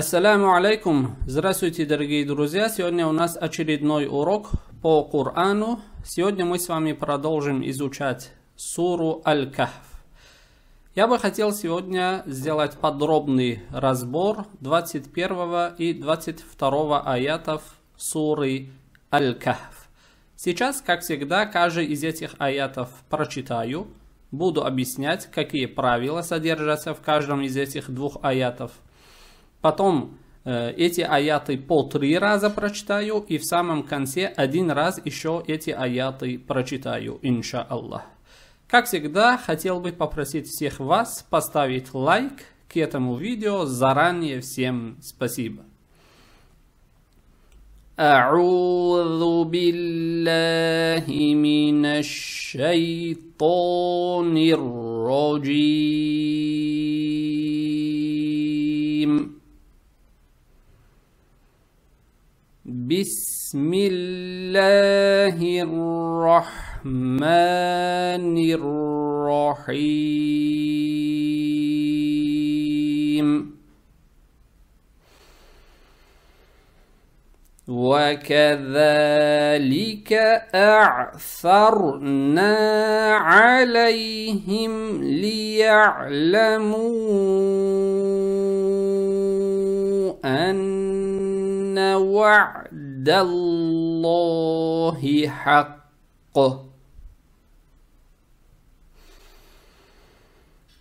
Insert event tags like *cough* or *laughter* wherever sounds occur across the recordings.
Ассаляму алейкум! Здравствуйте, дорогие друзья! Сегодня у нас очередной урок по Корану. Сегодня мы с вами продолжим изучать суру Аль-Кахф. Я бы хотел сегодня сделать подробный разбор 21 и 22 аятов суры Аль-Кахф. Сейчас, как всегда, каждый из этих аятов прочитаю. Буду объяснять, какие правила содержатся в каждом из этих двух аятов – Потом э, эти аяты по три раза прочитаю и в самом конце один раз еще эти аяты прочитаю, инша Аллах. Как всегда, хотел бы попросить всех вас поставить лайк к этому видео. Заранее всем спасибо. أعوذ بالله من الشيطان الرجيم بسم الله الرحمن الرحيم وكذلك أعثرنا عليهم ليعلموا أن وعد الله حق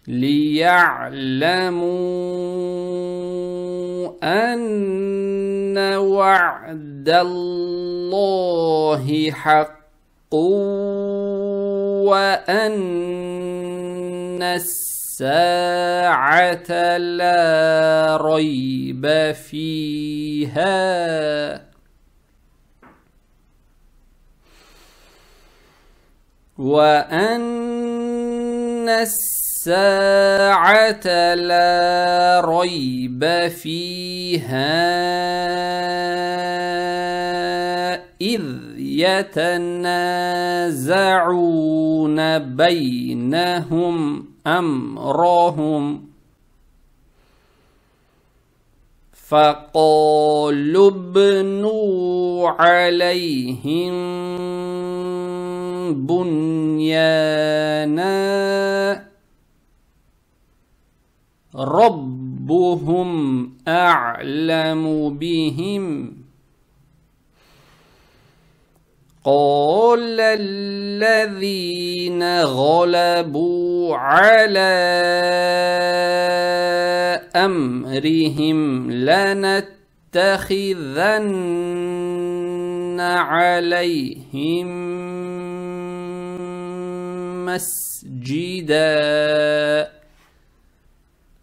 ليعلموا أن وعد الله حق وأن الساعة الساعة لا ريب فيها وأن الساعة لا ريب فيها إذ يتنازعون بينهم أمرهم فقالوا ابنوا عليهم بنيانا ربهم أعلم بهم قال الذين غلبوا على امرهم لنتخذن عليهم مسجدا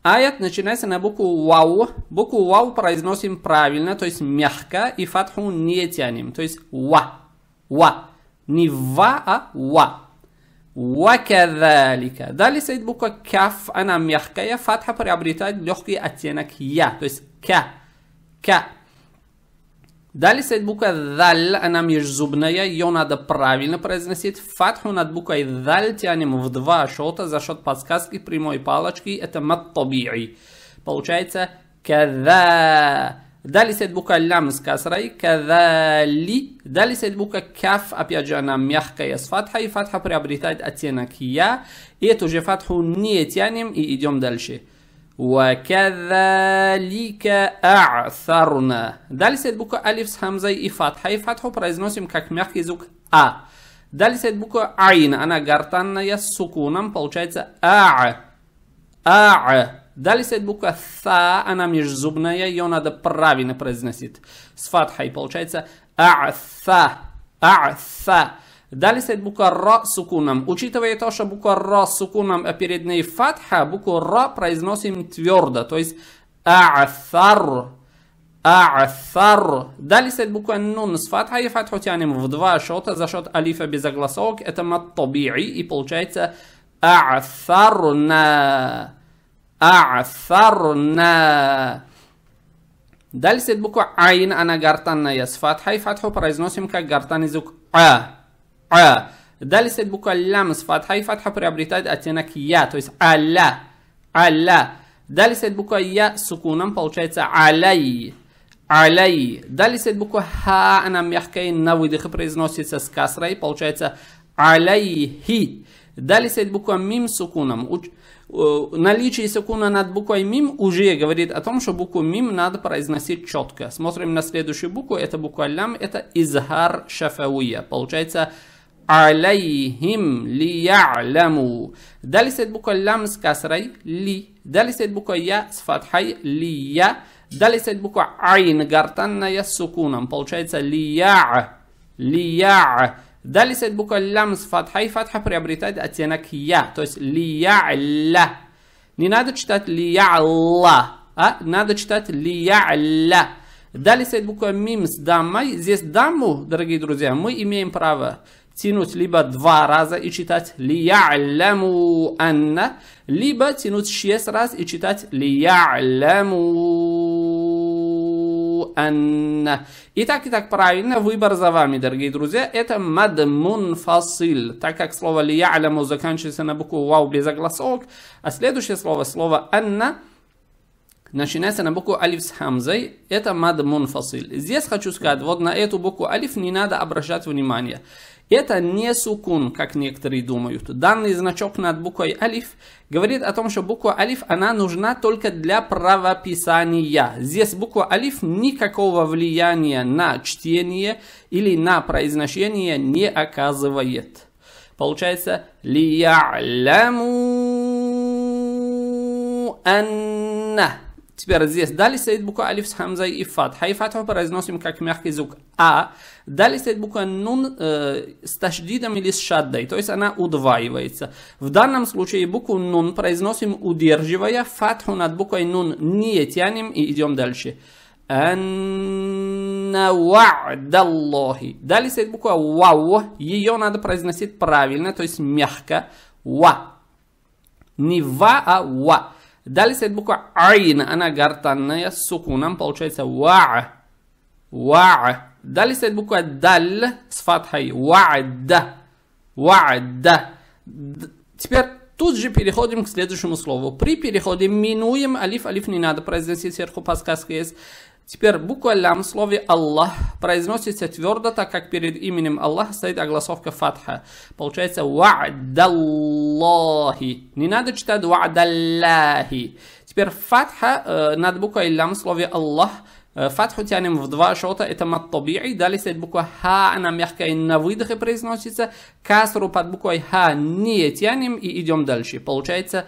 Аят начинается на букву واو Букву واو произносим правильно, то есть мягко, и фатху не тянем, то есть ва. Не ва, а ва. وكذلك далее стоит буква каф она мягкая фатха приобретает легкий оттенок я то есть к к далее стоит буква дал она межзубная ее надо правильно произносить фатху над буквой дал тянем в два шота за счет подсказки прямой палочки это маттобий. получается када Далее стоит буква лям с касрой. Кадали. Далее стоит буква каф. Опять же, она мягкая с фатхой. Фатха приобретает оттенок я. И эту же фатху не тянем и идем дальше. وكذلك أعثرنا Далее стоит буква алиф с хамзой и фатхой. Фатху произносим как мягкий звук а. Далее стоит буква айн. Она гортанная с сукуном. Получается а. А. Далі стоит а буква «Th», она межзубная, ее надо правильно произносить с фатхой. Получается «A'tha», «A'tha». Далее стоит буква «Р» с укуном. Учитывая то, что буква «Р» с укуном, а перед ней фатха, букву «Р» произносим твердо, то есть «A'thar», «A'thar». Далее стоит буква «Нун» с фатхой, фатху тянем в два счета за счет алифа без огласовок, это «Маттаби'и» и получается «A'tharna». А'фарна. Дальше стоит буква Айн, она гортанная с фатхой. Фатху произносим как гортан звук А. А. Далее стоит буква Лям с фатхой. Фатха приобретает оттенок Я, то есть Алла. Алла. Далее стоит буква Я с сукуном, получается Алай. Алай. Далее стоит буква Ха, она мягкая, на выдохе произносится с касрой, получается Алайхи. Далее стоит буква Мим с сукуном. Э, наличие сукуна над буквой мим уже говорит о том, что букву мим надо произносить четко. Смотрим на следующую букву, это буква лям, это изхар шафауя. Получается алейхим лияляму. Далее стоит буква лям с касрой ли. Далее стоит буква я с фатхой лия. Далее стоит буква айн гартанная с сукуном. Получается лия. Лия. Далее стоит буква лям с фатхой. Фатха приобретает оттенок я. То есть лия'ля. Не надо читать лия'ла. А? Надо читать лия'ля. Далее стоит буква мим с даммой. Здесь даму, дорогие друзья, мы имеем право тянуть либо два раза и читать лия'ляму анна, либо тянуть шесть раз и читать лия'ляму мадмул анна. Итак, итак, правильно, выбор за вами, дорогие друзья, это мадмун фасиль. Так как слово лияляму заканчивается на букву вау без огласовок, а следующее слово, слово анна, начинается на букву алиф с хамзой, это мадмун фасиль. Здесь хочу сказать, вот на эту букву алиф не надо обращать внимание. Это не сукун, как некоторые думают. Данный значок над буквой алиф говорит о том, что буква алиф, она нужна только для правописания. Здесь буква алиф никакого влияния на чтение или на произношение не оказывает. Получается, лияляму анна. Теперь здесь далее стоит буква алиф с хамзой и фат. Хай Фатху произносим как мягкий звук а. Далее стоит буква нун э, с ташдидом или с шаддой, то есть она удваивается. В данном случае букву нун произносим удерживая, фатху над буквой нун не тянем и идем дальше. Анна ва'даллохи. Далее стоит буква вау, ее надо произносить правильно, то есть мягко. Ва. Не ва, а ва. Далее стоит буква Айн, она гортанная, с сукуном, получается Ва. Ва. Далее стоит буква Даль с фатхой. Вада. Вада. Теперь тут же переходим к следующему слову. При переходе минуем алиф. Алиф не надо произносить сверху подсказка есть. Теперь буква лям в слове Аллах произносится твердо, так как перед именем Аллах стоит огласовка фатха. Получается ва'даллахи. Не надо читать ва'даллахи. Теперь фатха э, над буквой лям в слове Аллах. Э, фатху тянем в два шота, это маттаби'и. Далее стоит буква ха, она мягкая на выдохе произносится. Касру под буквой ха не тянем и идем дальше. Получается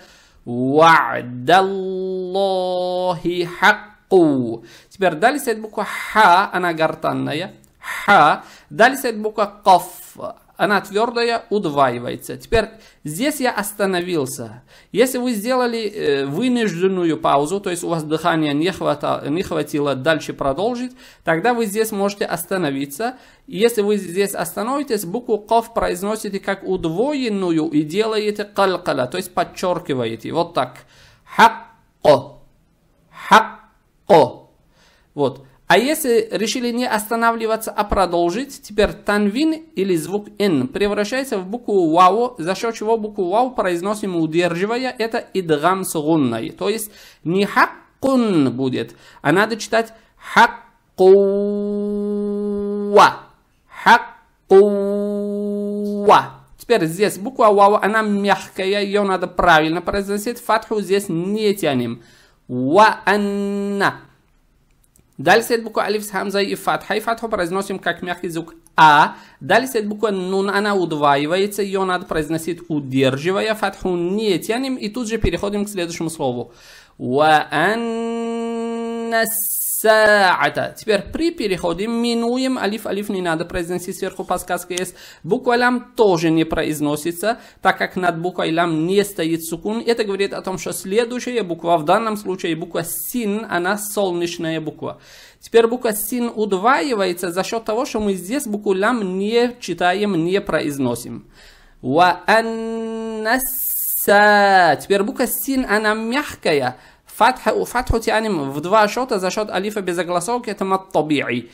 ва'даллахи хак ху. Теперь далее стоит буква ха, она гортанная. Ха. Далее стоит буква каф. Она твердая, удваивается. Теперь здесь я остановился. Если вы сделали э, вынужденную паузу, то есть у вас дыхания не, хватало, не хватило дальше продолжить, тогда вы здесь можете остановиться. Если вы здесь остановитесь, букву «ков» произносите как удвоенную и делаете «калькала», то есть подчеркиваете. Вот так. «Хакко». «Хакко». О. Вот. А если решили не останавливаться, а продолжить, теперь танвин или звук н превращается в букву вау, за счет чего букву вау произносим удерживая, это идгам с гунной. То есть не хаккун будет, а надо читать хаккуа. Хаккуа. Теперь здесь буква вау, она мягкая, ее надо правильно произносить, фатху здесь не тянем. وأن Далее стоит буква Алиф с Хамзой и Фатхой. Фатху произносим как мягкий звук А. Далее стоит буква Нун, она удваивается, ее надо произносить удерживая. Фатху не тянем и тут же переходим к следующему слову. وأن са'ата. Теперь при переходе минуем алиф. Алиф не надо произносить сверху, подсказка есть. Буква лам тоже не произносится, так как над буквой лам не стоит сукун. Это говорит о том, что следующая буква, в данном случае буква син, она солнечная буква. Теперь буква син удваивается за счет того, что мы здесь букву лам не читаем, не произносим. Ва Теперь буква син, она мягкая. فتح وفتحه يعني في دفاع شوطة إذا شوط أليفة بزغلسوك يتم الطبيعي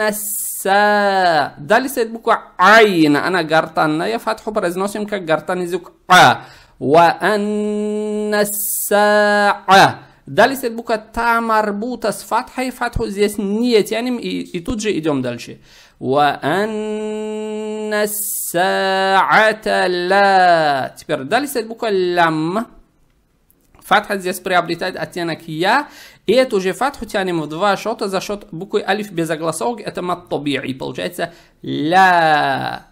السا دالي سيد بكو عين أنا قرطان يا فتحه برزنوس يمكن قرطان ع وأن الساعة Da li se buka ta marbuta s fatha i fathu здесь нет, я ним, وأن الساعة لا. تبير دالي سيد بكو لم Фатха здесь приобретает оттенок «я», и эту же фатху тянем в два шота за счет буквы алиф без огласовки, это мат и получается «ля».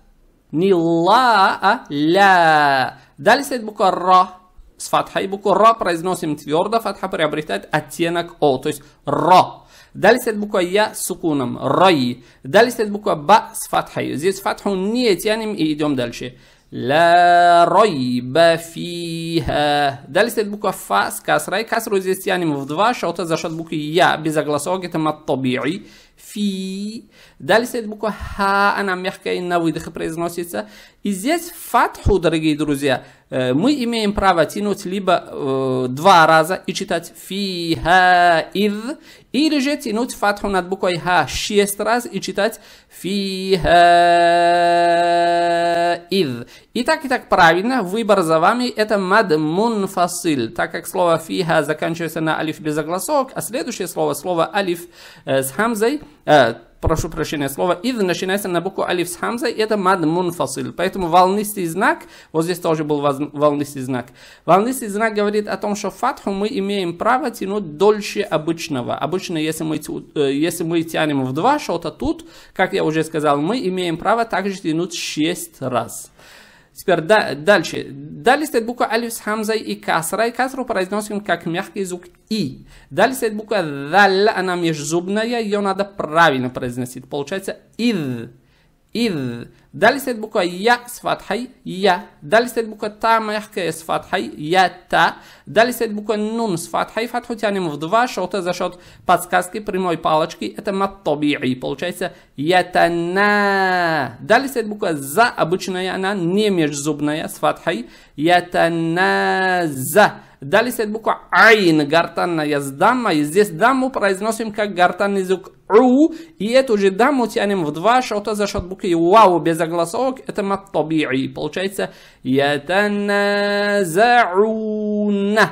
Не «ла», а «ля». Далее стоит буква «ра». С фатхой букву «ра» произносим твердо, фатха приобретает оттенок «о», то есть «ра». Далее стоит буква Я с сукуном, рай. Далее стоит буква Ба с фатхой. Здесь фатху не тянем и идем дальше. لا ريب فيها دال بوكا فاس كاسرة كاسرة زيست مفضواش أو تزاشت بوكي يا بزاق لصوكي تما фи. Далее стоит буква ха, она а мягкая и на выдохе произносится. И здесь фатху, дорогие друзья, мы имеем право тянуть либо э, два раза и читать фи, ха, ив, или же тянуть фатху над буквой ха шесть раз и читать фи, ха, ив. И так и так правильно, выбор за вами, это Мад Мун Фасиль, так как слово фиха заканчивается на алиф без огласок, а следующее слово, слово алиф э, с хамзой, э, прошу прощения, слово «ид» начинается на букву «алиф» с хамзой, это «мад мунфасил». Поэтому волнистый знак, вот здесь тоже был волнистый знак. Волнистый знак говорит о том, что фатху мы имеем право тянуть дольше обычного. Обычно, если мы, э, если мы тянем в два шота, тут, как я уже сказал, мы имеем право также тянуть шесть раз. Теперь да, дальше. Далее стоит буква алиф с хамзой и касрой. Касру произносим как мягкий звук и. Далее стоит буква даль, она межзубная, ее надо правильно произносить. Получается ид. Ид. Далі стоїть буква Я с фатхай, Я. Далі стоїть буква Та мягке з фатхай, Я та. Далі стоїть буква Нун с фатхой. Фатху тянем в два шота за счет подсказки прямой палочки. Это маттаби'и. Получается ятана. Далее стоит буква за. Обычная она не межзубная с фатхой. Ятана за. Далее стоит буква Айн. Гортанная с дамой. Здесь даму произносим как гортанный звук у, и эту же даму тянем в два шота за шот буквы вау без огласовок, это мат таби'и. Получается ятаназауна.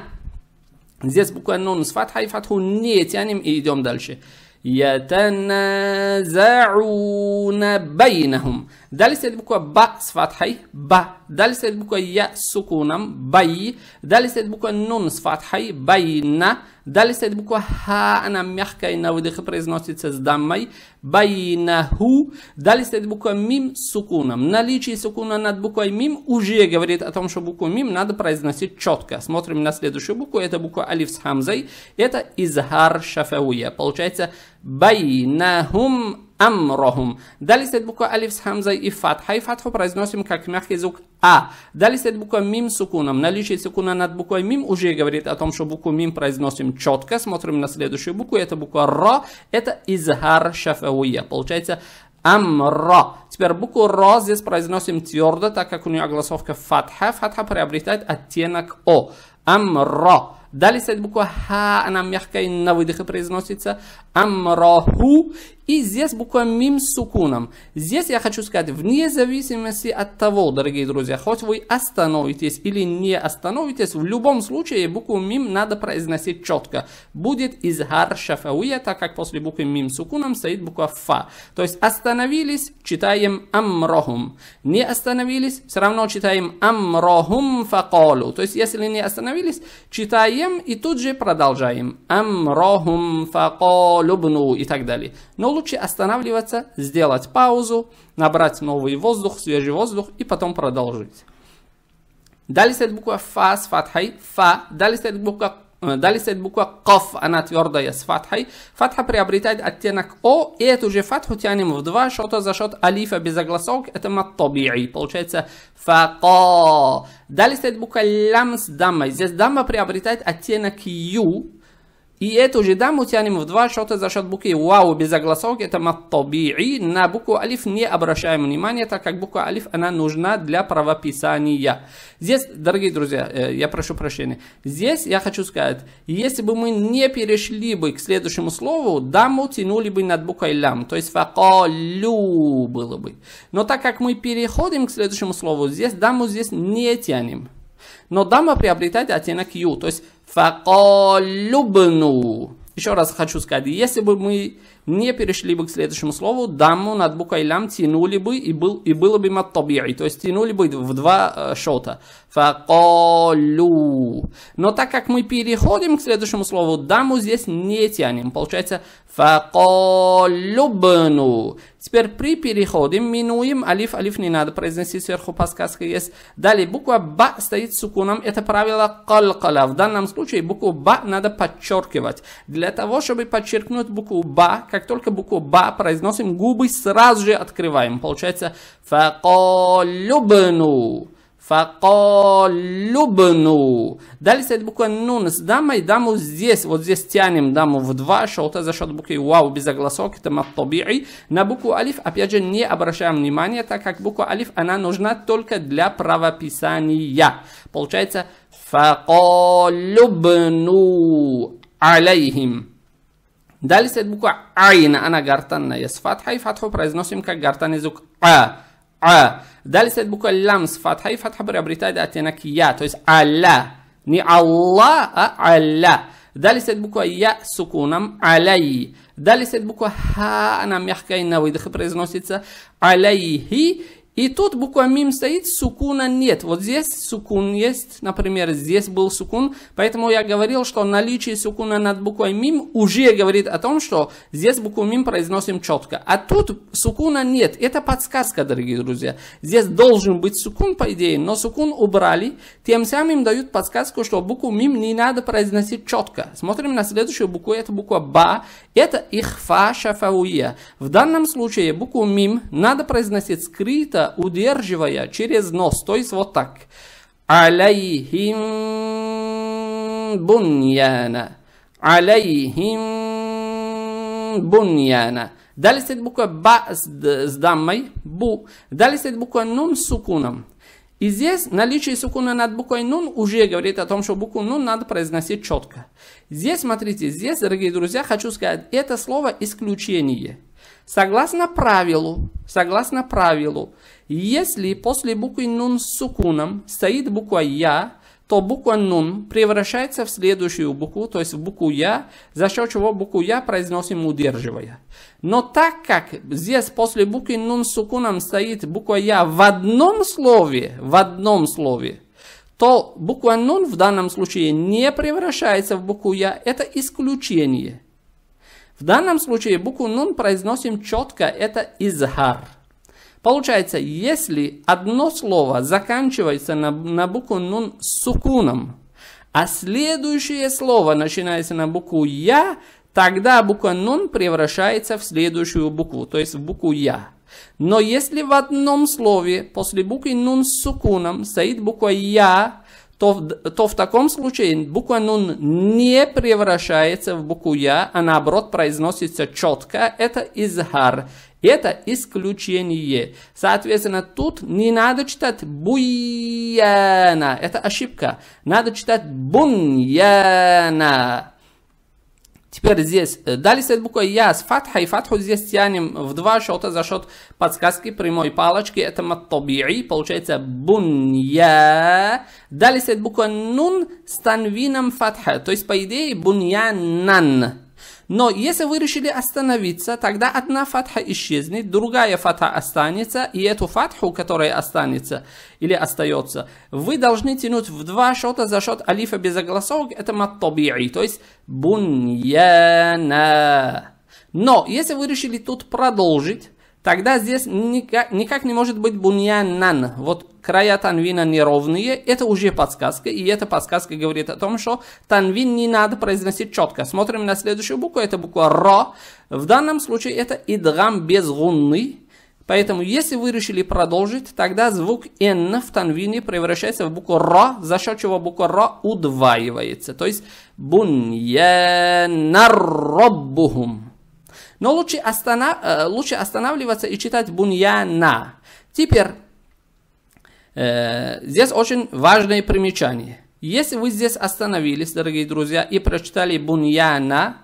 Здесь буква нун с фатхой, фатху не тянем и идем дальше. يتنازعون بينهم Далее سيد буква با с фатхой ба Далее سيد буква я с сукуном бай Далее سيد буква нун с фатхой байна Далее стоит буква Х, она мягкая, на выдохе произносится с даммой. Байнаху. Далее стоит буква Мим с сукуном. Наличие сукуна над буквой Мим уже говорит о том, что букву Мим надо произносить четко. Смотрим на следующую букву. Это буква Алиф с Хамзой. Это изгар Шафауя. Получается Байнахум Амрахум. Дали след буква алиф с хамзой и фатхой фатху произносим как мягкий звук а. Дали след буква мим с сукуном. Наличие сукуна над буквой мим уже говорит о том, что букву мим произносим четко. Смотрим на следующую букву. Это буква ро. Это изгар шафауя. Получается Амра. Теперь букву ро здесь произносим твердо, так как у нее огласовка фатха. Фатха приобретает оттенок о. Амра. Далее стоит буква Ха. она мягкая на выдохе произносится амраху. И здесь буква мим сукуном. Здесь я хочу сказать, вне зависимости от того, дорогие друзья, хоть вы остановитесь или не остановитесь, в любом случае букву мим надо произносить четко. Будет изгар шафауя, так как после буквы мим сукуном стоит буква фа. То есть остановились, читаем амрохум. Не остановились, все равно читаем амрохум факолу. То есть если не остановились, читаем и тут же продолжаем. Амрохум факолу любну и так далее. Но лучше останавливаться, сделать паузу, набрать новый воздух, свежий воздух и потом продолжить. Далее стоит буква фа с фатхой, фа. Далее стоит буква э, Далее стоит буква КАФ, она твердая с фатхой. Фатха приобретает оттенок О, и эту же фатху тянем в два шота за шот алифа без огласовок, это маттаби'i, получается фака. Далее стоит буква лям с даммой, здесь дамма приобретает оттенок Ю, и эту же даму тянем в два шота за счет буквы вау без огласок, это маттаби'и. На букву алиф не обращаем внимания, так как буква алиф, она нужна для правописания. Здесь, дорогие друзья, я прошу прощения, здесь я хочу сказать, если бы мы не перешли бы к следующему слову, даму тянули бы над буквой лям, то есть факалю было бы. Но так как мы переходим к следующему слову, здесь даму здесь не тянем. Но дама приобретает оттенок ю, то есть Факалюбну. Еще раз хочу сказать, если бы мы не перешли бы к следующему слову, даму над буквой лям тянули бы и, был, и было бы маттабири, то есть тянули бы в два э, шота. Факолю. Но так как мы переходим к следующему слову, даму здесь не тянем. Получается факолюбну. Теперь при переходе минуем алиф. Алиф не надо произносить сверху подсказка есть. Далее буква ба стоит с сукуном. Это правило калкала. В данном случае букву ба надо подчеркивать. Для того, чтобы подчеркнуть букву ба, как только букву ба произносим, губы сразу же открываем. Получается факалюбну. Факолюбну. Далее стоит буква нун с дамой. Даму здесь, вот здесь тянем даму в два. Шалта за счет буквы вау без огласок. Это маттаби'i. На букву алиф, опять же, не обращаем внимания, так как буква алиф, она нужна только для правописания. Получается факолюбну алейхим. Далее стоит буква айна. Она гартанная. с фатхой. Фатху произносим как гортанный звук а. А. Dalje se buka lam s fatha i fatha preobritaj da te neki ja, to jest Allah. Ni Allah, a Allah. Dalje se buka ja sukunom alaji. Dalje se buka ha nam jahka i navoj, da preznosica alaihi И тут буква мим стоит, сукуна нет. Вот здесь сукун есть, например, здесь был сукун. Поэтому я говорил, что наличие сукуна над буквой мим уже говорит о том, что здесь букву мим произносим четко. А тут сукуна нет. Это подсказка, дорогие друзья. Здесь должен быть сукун, по идее, но сукун убрали. Тем самым дают подсказку, что букву мим не надо произносить четко. Смотрим на следующую букву. Это буква ба. Это ихфа шафауия. В данном случае букву мим надо произносить скрыто, это удерживая через нос, то есть вот так. Алейхим буньяна. Алейхим буньяна. Далее стоит буква ба с, с даммой, бу. Далее стоит буква нун с сукуном. И здесь наличие сукуна над буквой нун уже говорит о том, что букву нун надо произносить четко. Здесь, смотрите, здесь, дорогие друзья, хочу сказать, это слово исключение. Согласно правилу, согласно правилу, если после буквы нун с сукуном стоит буква я, то буква нун превращается в следующую букву, то есть в букву я, за счет чего букву я произносим удерживая. Но так как здесь после буквы нун с сукуном стоит буква я в одном слове, в одном слове, то буква нун в данном случае не превращается в букву я, это исключение. В данном случае букву нун произносим четко, это изгар. Получается, если одно слово заканчивается на, на букву нун с сукуном, а следующее слово начинается на букву я, тогда буква нун превращается в следующую букву, то есть в букву я. Но если в одном слове после буквы нун с сукуном стоит буква я, то, то в таком случае буква «нун» не превращается в букву «я», а наоборот произносится четко. Это изгар. Это исключение. Соответственно, тут не надо читать буяна. Это ошибка. Надо читать буньяна. Теперь здесь, э, далее стоит буква Я с фатхой. Фатху здесь тянем в два счета за счет подсказки прямой палочки. Это маттаби'i, получается бунья. Далее стоит буква Нун с танвином фатха. То есть, по идее, буньянан. Но если вы решили остановиться, тогда одна фатха исчезнет, другая фатха останется, и эту фатху, которая останется или остается, вы должны тянуть в два шота за счет алифа без огласовок, это маттаби'и, то есть буньяна. Но если вы решили тут продолжить, тогда здесь никак, никак не может быть буньянан. Вот края танвина неровные, это уже подсказка, и эта подсказка говорит о том, что танвин не надо произносить четко. Смотрим на следующую букву, это буква РО. В данном случае это идгам без гунны. Поэтому, если вы решили продолжить, тогда звук «н» в танвине превращается в букву «ро», за счет чего буква «ро» удваивается. То есть «буньянарроббухум». Но лучше, остана... Э, лучше останавливаться и читать «буньяна». Теперь Э, здесь очень важное примечание. Если вы здесь остановились, дорогие друзья, и прочитали Буньяна,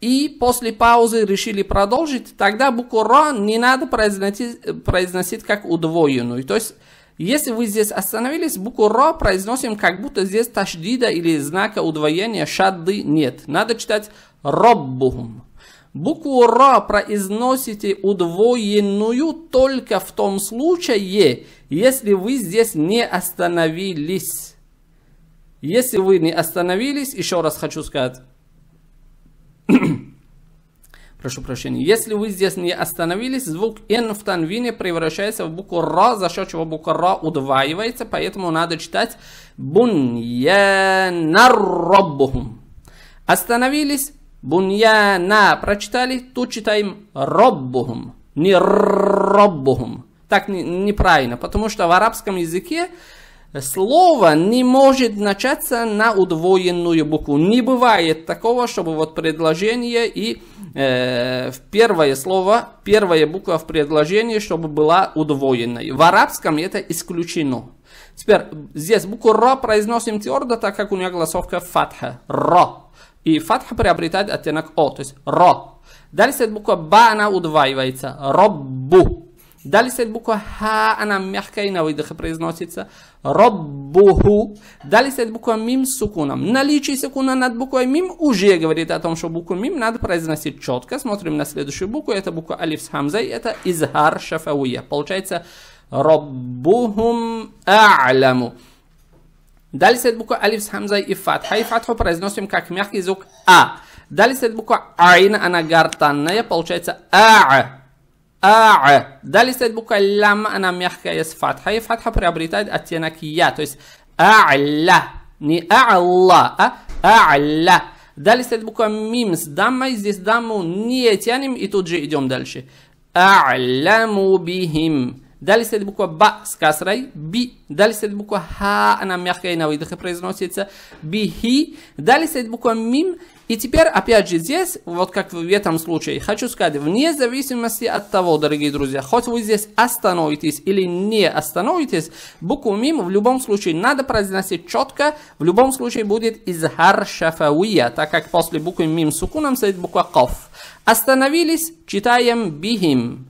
и после паузы решили продолжить, тогда букву Ро не надо произносить, произносить как удвоенную. То есть, если вы здесь остановились, букву Ро произносим как будто здесь ташдида или знака удвоения шадды нет. Надо читать Роббухум. Букву «ра» произносите удвоенную только в том случае, если вы здесь не остановились. Если вы не остановились, еще раз хочу сказать, *coughs* прошу прощения, если вы здесь не остановились, звук «н» в танвине превращается в букву «ра», за счет чего буква «ра» удваивается, поэтому надо читать «буньянарроббухум». Остановились, Буньяна прочитали, тут читаем роббухум, не роббухум. Так не, неправильно, потому что в арабском языке слово не может начаться на удвоенную букву. Не бывает такого, чтобы вот предложение и э, первое слово, первая буква в предложении, чтобы была удвоенной. В арабском это исключено. Теперь здесь букву «ра» произносим твердо, так как у нее голосовка фатха. «Ра». И фатха приобретает оттенок «о», то есть «ра». Далее стоит буква «ба», она удваивается. «Роббу». Далее стоит буква «ха», она мягкая и на выдохе произносится. «Роббуху». Далее стоит буква «мим» с сукуном. Наличие сукуна над буквой «мим» уже говорит о том, что букву «мим» надо произносить четко. Смотрим на следующую букву. Это буква «алиф» с хамзой. Это «изгар шафауя». Получается Раббухум а'ляму. Далее следует буква алиф с хамзой и фатхой. Фатху произносим как мягкий звук а. Далее следует буква айн, она гортанная, получается а. А. Далее следует буква лям, она мягкая с фатхой. Фатха приобретает оттенок я, то есть а'ля. Не а'ла, а а'ля. Далее следует буква мим с даммой. Здесь дамму не тянем и тут же идем дальше. А'ляму бихим. Далее следует буква Ба с касрой. Би. Далее следует буква Ха. Она мягкая и на выдохе произносится. Бихи. Далее следует буква Мим. И теперь, опять же, здесь, вот как в этом случае, хочу сказать, вне зависимости от того, дорогие друзья, хоть вы здесь остановитесь или не остановитесь, букву мим в любом случае надо произносить четко, в любом случае будет изхар шафауия, так как после буквы мим сукуном стоит буква ков. Остановились, читаем бихим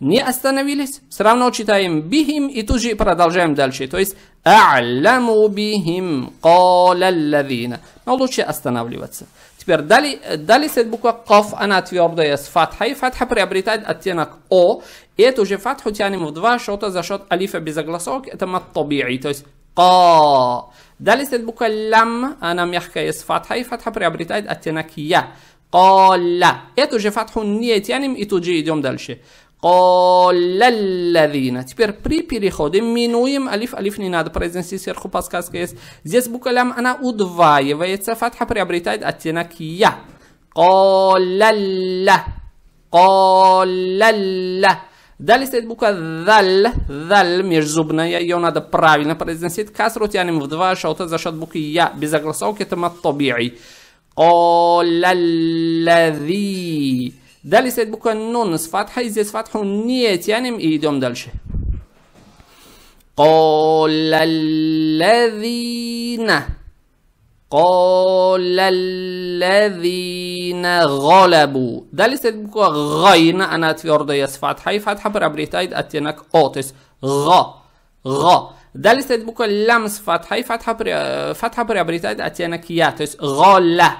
не остановились. Все равно читаем бихим и тут же продолжаем дальше. То есть а'ляму бихим калаллавина. Но лучше останавливаться. Теперь далее, далее стоит буква каф, она твердая с фатхой. Фатха приобретает оттенок о. И эту же фатху тянем в два шота за счет алифа без огласовок. Это маттаби'i, то есть ка. Далее стоит буква лам, она мягкая с фатхой. Фатха приобретает оттенок я. Кала. Эту же фатху не тянем и тут же идем дальше. Колляллавина. Теперь при переходе минуем алиф. Алиф не надо произнести, сверху подсказка есть. Здесь буква лям, она удваивается. Фатха приобретает оттенок я. Коллялла. Коллялла. Далее стоит буква «дал», «дал» межзубная, ее надо правильно произносить. Касру тянем в два шота за счет буквы «я». Без огласовки это «маттаби'i». «Колаллази». Dalje se bukan nun s fatha i s fathu nije tjanim i قال الذين قال الذين غلبوا دالي سيدبكو غين أنا تفيرد يسفات حي فتحة برابريتايد أتينك أوتس غا غا دالي سيدبكو لمس فتحة فتحة برابريتايد أتينك ياتس غلا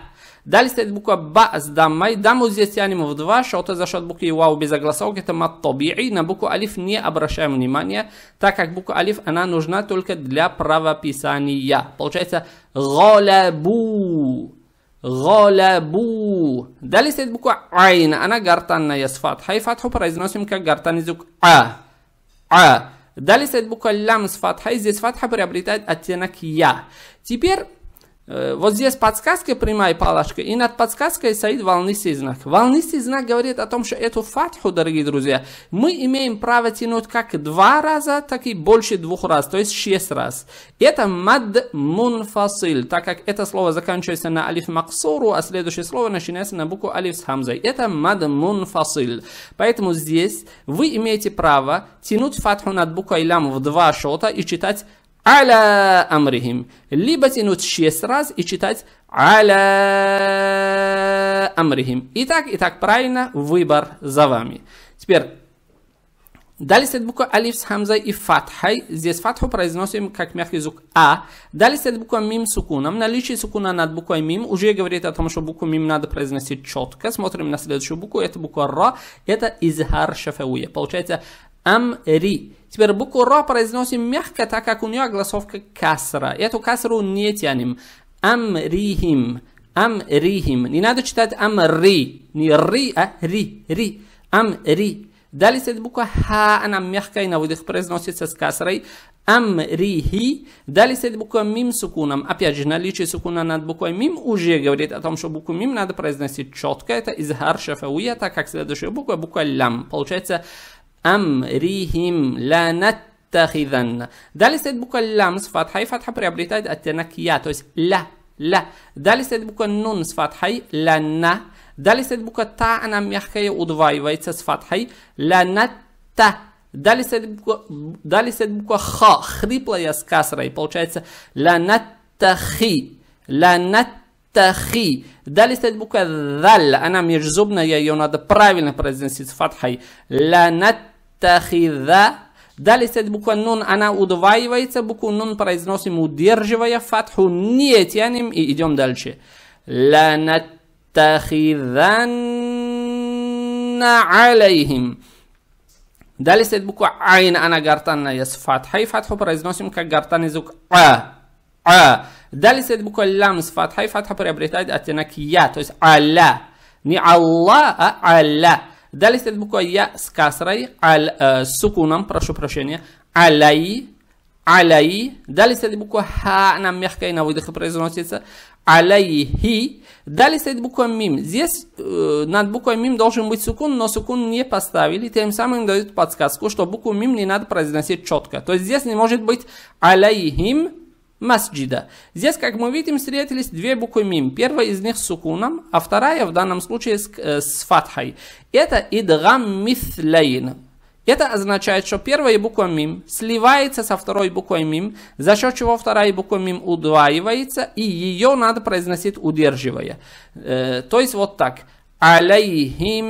Далее стоит буква Ба с даммой. Даму здесь тянем в 2. Что-то за счет буквы Вау без огласовки. Это Маттаби'и. На букву Алиф не обращаем внимания, так как буква Алиф, она нужна только для правописания. Получается Голябу. Голябу. Далее стоит буква Айн. Она гортанная с фатхой. Фатху произносим как гортанный звук А. А. Далее стоит буква лям с фатхой. Здесь фатха приобретает оттенок я. Теперь Э, вот здесь подсказка прямая палочка, и над подсказкой стоит волнистый знак. Волнистый знак говорит о том, что эту фатху, дорогие друзья, мы имеем право тянуть как два раза, так и больше двух раз, то есть шесть раз. Это мад мунфасил, так как это слово заканчивается на алиф максуру, а следующее слово начинается на букву алиф с хамзой. Это мад мунфасил. Поэтому здесь вы имеете право тянуть фатху над буквой лям в два шота и читать аля амрихим, либо тянуть шесть раз и читать аля амрихим. Итак, итак, правильно, выбор за вами. Теперь Далее стоит буква алиф с хамзой и фатхой. Здесь фатху произносим как мягкий звук а. Далее стоит буква мим с сукуном. Наличие сукуна над буквой мим уже говорит о том, что букву мим надо произносить четко. Смотрим на следующую букву. Это буква ра. Это изгар шафауя. Получается амри. Теперь букву «ро» произносим мягко, так как у нее огласовка касра. Эту касру не тянем. Амрихим. Амрихим. Не надо читать амри. Не ри, а ри. Ри. Амри. Далее стоит буква «ха», она мягкая на выдох произносится с касрой. Амрихи. Далее стоит буква «мим» с сукуном. Опять же, наличие сукуна над буквой «мим» уже говорит о том, что букву «мим» надо произносить четко. Это из изгар шафауя, так как следующая буква – буква «лям». Получается أمرهم لنتخذن Da li se buka lam sfat haj, fatha prioritet atenak ja, to jest la, la. Da li se buka nun sfat haj, la na. Da li se buka ta она мягкая удваивается с фатхой, ла натта. Далее следует буква, далее следует буква х, хриплая с касрой, получается ла натахи, ла натахи. тахи. Далее стоит буква даль. Она межзубная, ее надо правильно произносить с фатхой. Ланаттахида. Далее стоит буква нун, она удваивается, букву нун произносим, удерживая фатху, не тянем и идем дальше. Ланаттахиданна алейхим. Далее стоит буква айн, она гортанная с фатхой, фатху произносим как гортанный звук а. А. Далее стоит буква лям с фатхой, фатха приобретает оттенок я, то есть алля. Не алла, а алля. Далее стоит буква я с касрой, аль, э, с сукуном, прошу прощения, аляи, аляи. Далее стоит буква ха, она мягкая на выдохе произносится, аляйхи. Далее стоит буква мим. Здесь э, над буквой мим должен быть сукун, но сукун не поставили, тем самым дают подсказку, что букву мим не надо произносить четко. То есть здесь не может быть аляйхим, масджида. Здесь, как мы видим, встретились две буквы мим. Первая из них с сукуном, а вторая в данном случае с, э, с фатхой. Это идгам мислейн. Это означает, что первая буква мим сливается со второй буквой мим, за счет чего вторая буква мим удваивается, и ее надо произносить удерживая. Э, то есть вот так. Алейхим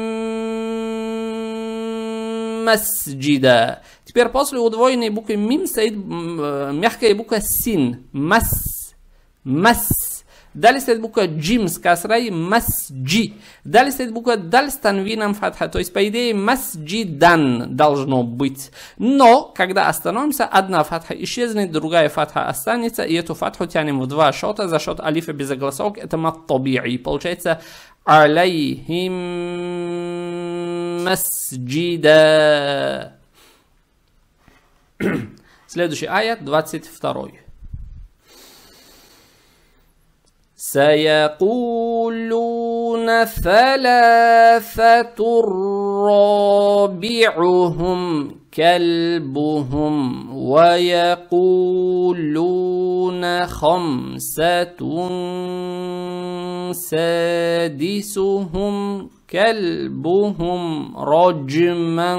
масджида. Теперь после удвоенной буквы мим стоит э, мягкая буква син. Мас. Мас. Далее стоит буква джим с касрой масджи. Далее стоит буква даль с танвином фатха. То есть, по идее, масджидан должно быть. Но, когда остановимся, одна фатха исчезнет, другая фатха останется, и эту фатху тянем в два шота за счет алифа без огласовок. Это маттаби'и. Получается, алейхим масджида. *clears throat* Следующий аят, 22. سيقولون ثلاثة رابعهم كلبهم ويقولون خمسة سادسهم كلبهم رجما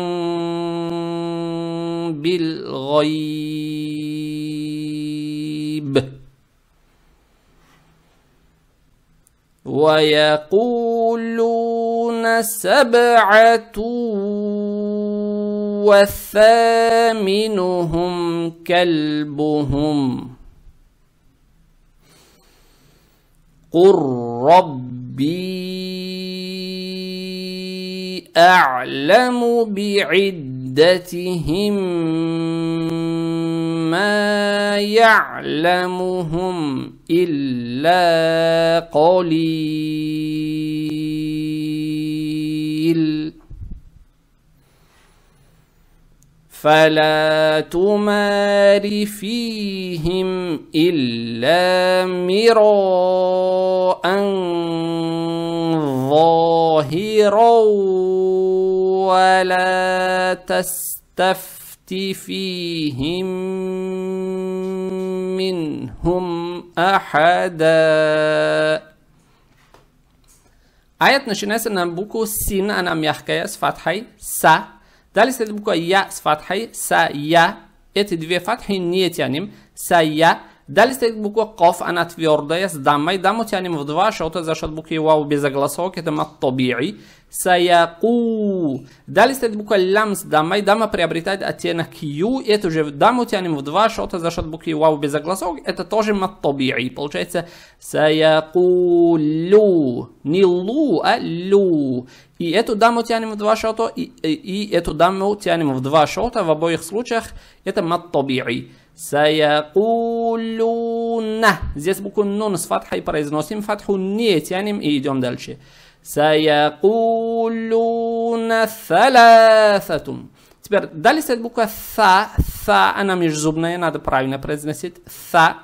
بالغيب ويقولون سبعة وثامنهم كلبهم قل ربي أعلم بعدتهم ما يعلمهم إلا قليل فلا تمار فيهم إلا مراء ظاهرا ولا تستفت فيهم منهم أحدا آيات نشيناس نبوكو سين أنا ميحكيس فتحي سا Далее следует буква Я с фатхой, Сая. Эти две фатхи не тянем. Сая. Далее стоит буква Ков, она твердая, с дамой. Даму тянем в два счета за счет буквы Вау без огласовок, это маттабири. Саяку. Далее стоит буква Лям с дамой. Дама приобретает оттенок Ю. Эту же даму тянем в два счета за счет буквы Вау без огласовок, это тоже маттабири. Получается Саякулю. Не Лу, а Лю. И эту даму тянем в два шота, и, и, и эту даму тянем в два шота. В обоих случаях это маттаби'и. Саякулюна. Здесь букву нун с фатхой произносим, фатху не тянем и идем дальше. Саякулюна салясатун. Теперь далее стоит буква са. Са, она межзубная, надо правильно произносить. Са.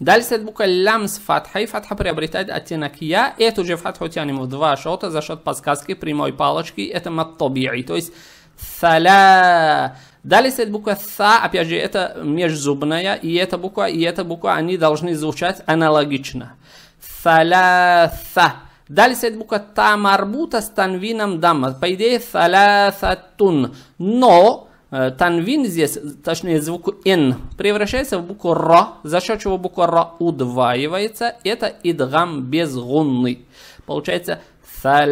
Далее se буква lam s fatha e e e i приобретает оттенок я. Эту же фатху тянем в два шота за счет подсказки прямой палочки. Это маттаби'и, то есть Саля. Далее стоит буква Са, опять же, это межзубная, и эта буква, и эта буква, они должны звучать аналогично. СА. Далее стоит буква Та марбута с танвином дамма. По идее, ТУН. Но Э, танвин здесь, точнее звук «н», превращается в букву р, за счет чего буква р удваивается. Это идгам без гунны. Получается Теперь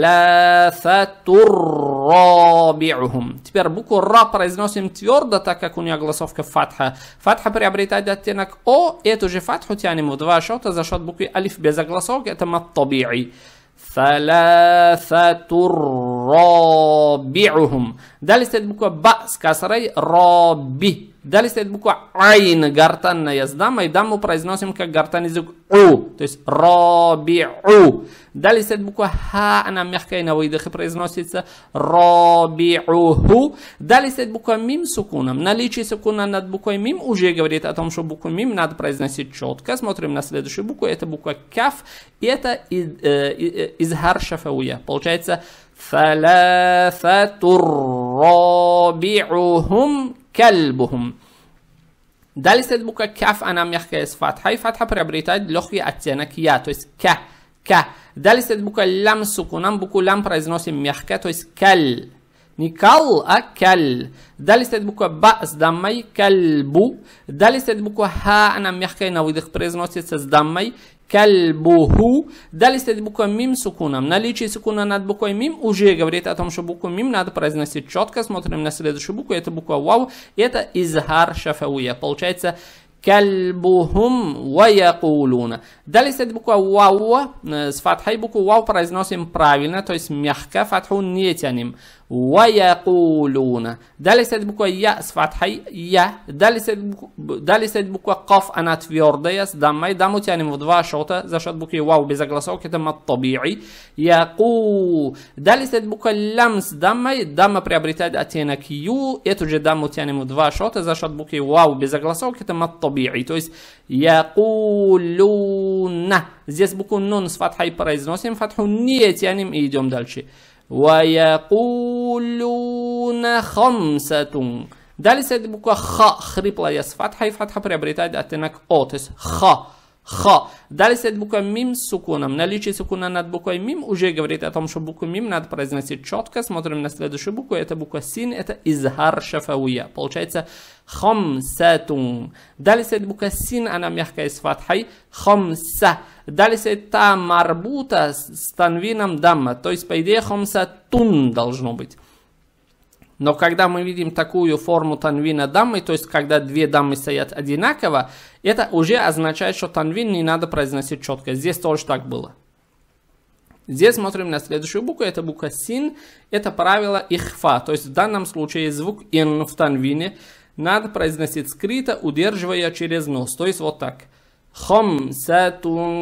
букву р произносим твердо, так как у нее огласовка фатха. Фатха приобретает оттенок «о», эту же фатху тянем в два счета за счет буквы «алиф» без огласовки, это «маттаби'i». ثلاثة рабиухум. Далее стоит буква ба с касрой раби. Далее стоит буква айн, гортанная с дамой. Даму произносим как гортанный звук у, то есть рабиу. Далее стоит буква ха, она мягкая на выдохе произносится рабиуху. Далее стоит буква мим с укуном. Наличие сукуна над буквой мим уже говорит о том, что букву мим надо произносить четко. Смотрим на следующую букву. Это буква каф. И это из, э, э, из, из, из Получается ثلاثة رابعهم كلبهم دالست بوكا كاف أنا ميخكا إسفات هاي فتحة برابريتايد لخي أتينك يا تويس ك ك دالست بوكا لم سكونام بوكو لم برازنوس ميخكا تويس كل نيكال أكل دالست بوكا بأس دمي كلبو دالست بوكا ها أنا ميخكا نويدخ سيز دمي кальбуху. Далее стоит буква мим с укуном. Наличие сукуна над буквой мим уже говорит о том, что букву мим надо произносить четко. Смотрим на следующую букву. Это буква вау. Это изгар шафауя. Получается кальбухум ваякулуна. Далее стоит буква вау. С фатхой букву вау произносим правильно, то есть мягко. Фатху не тянем. ويقولون Дали след буква Я с фатхой Я. Дали след, дали след буква Каф она твердая с даммой. Даму тянем в два шота за счет буквы Вау без огласовки. Это маттабии. Яку. Дали след буква Лям с даммой. Дама приобретает оттенок Ю. Эту же даму тянем в два шота за счет буквы Вау без огласовки. Это Здесь букву Нун с фатхой произносим. Фатху не тянем идем дальше. ويقولون خمسة Далее следует буква Х, хриплая с фатхой, фатха приобретает оттенок О, то есть Х, Х. Далее следует буква Мим с сукуном. Наличие сукуна над буквой Мим уже говорит о том, что букву Мим надо произносить четко. Смотрим на следующую букву, это буква Син, это изгар Шафауя. Получается Хомсатум. Далее стоит буква син, она мягкая с фатхой. Хамса. Далее стоит та марбута с танвином дамма. То есть, по идее, хомсатун должно быть. Но когда мы видим такую форму танвина даммы, то есть когда две дамы стоят одинаково, это уже означает, что танвин не надо произносить четко. Здесь тоже так было. Здесь смотрим на следующую букву, это буква син, это правило ихфа, то есть в данном случае звук ин в танвине Надо произносить скрыто, удерживая через нос. То есть вот так. Хамсатун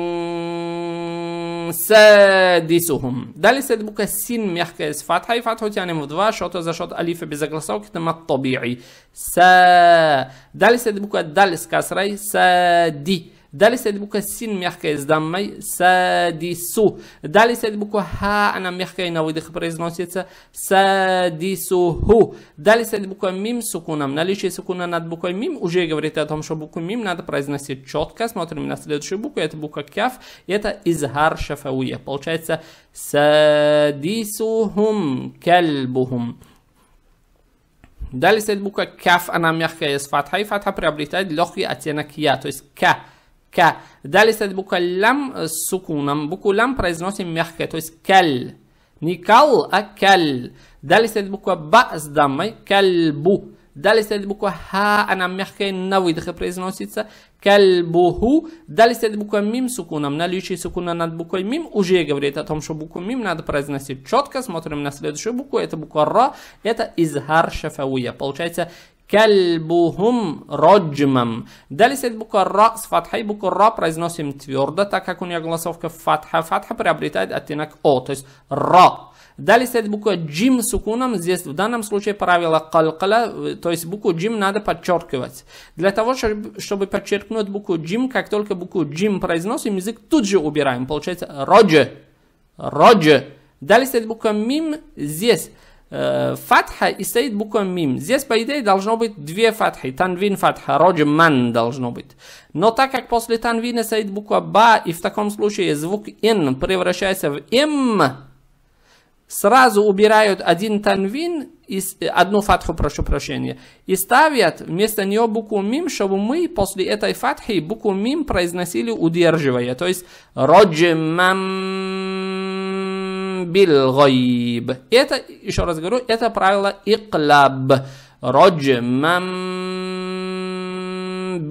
садисухум. Далее стоит буква син мягкая с фатхой. Фатху тянем в два, что-то за счет алифа без огласовки, там от таби'i. Са. Далее стоит буква даль с касрой. Сади. Далее стоит буква син мягкая с даммой. Садису. Далее стоит буква ха, она мягкая на выдохе произносится. Садисуху. Далее стоит буква мим с сукуном. Наличие сукуна над буквой мим уже говорит о том, что букву мим надо произносить четко. Смотрим на следующую букву. Это буква кяф. И это изгар шафауя. Получается садисухум кальбухум. Далее стоит буква каф, она мягкая с фатхой. Фатха приобретает легкий оттенок я, то есть к ка. Далее стоит буква лам с сукуном. Букву лам произносим мягко, то есть каль. Не кал, а каль. Далее стоит буква ба с даммой, кальбу. Далее стоит буква ха, она мягкая на выдохе произносится. Кальбуху. Далее стоит буква мим с сукуном. Наличие сукуна над буквой мим уже говорит о том, что букву мим надо произносить четко. Смотрим на следующую букву. Это буква ра. Это изгар шафауя. Получается Кальбухум роджмам. Далее стоит буква Ра с фатхой. буква Ра произносим твердо, так как у нее голосовка фатха. Фатха приобретает оттенок О, то есть Ра. Далее стоит буква джим с укуном. Здесь в данном случае правило калкала, то есть букву джим надо подчеркивать. Для того, чтобы подчеркнуть букву джим, как только букву джим произносим, язык тут же убираем. Получается Родж Родж. Далее стоит буква мим здесь. Э, фатха и стоит буква мим. Здесь, по идее, должно быть две фатхи. Танвин фатха, роджман должно быть. Но так как после танвина стоит буква ба, и в таком случае звук н превращается в м, сразу убирают один танвин, и, э, одну фатху, прошу прощения, и ставят вместо нее букву мим, чтобы мы после этой фатхи букву мим произносили удерживая. То есть роджман بالغيب Это, еще раз говорю, это правило иклаб. Роджмам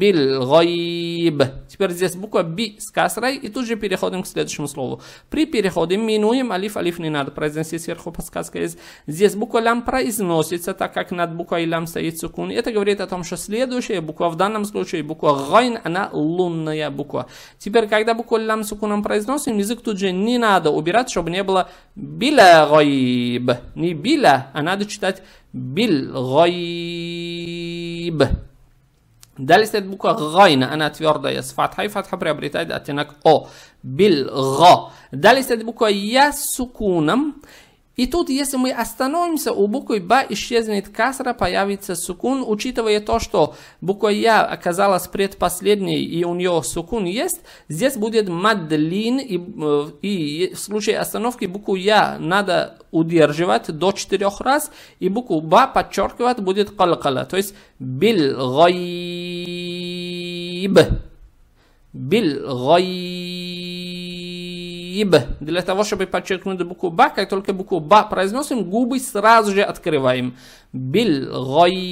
بالغيب Теперь здесь буква B с касрой, и тут же переходим к следующему слову. При переходе минуем алиф, алиф не надо произносить сверху подсказка есть. Здесь буква лям произносится, так как над буквой лям стоит сукун. Это говорит о том, что следующая буква, в данном случае буква гайн, она лунная буква. Теперь, когда букву лям сукуном произносим, язык тут же не надо убирать, чтобы не было биля гайб. Не биля, а надо читать бил гайб. دالي ست بوكا غاينا انا تفيرد يا صفات هاي فتح بريتايد اتناك او بالغا دالي ست بوكا يا سكونم И тут, если мы остановимся у буквы Ба, исчезнет касра, появится сукун, учитывая то, что буква Я оказалась предпоследней и у нее сукун есть, здесь будет мадлин, и, э, и в случае остановки букву Я надо удерживать до четырех раз, и букву Ба подчеркивать будет калкала, то есть бил-гайб, бил-гайб иб, для того, чтобы подчеркнуть букву ба, как только букву ба произносим, губы сразу же открываем. Бил гайб.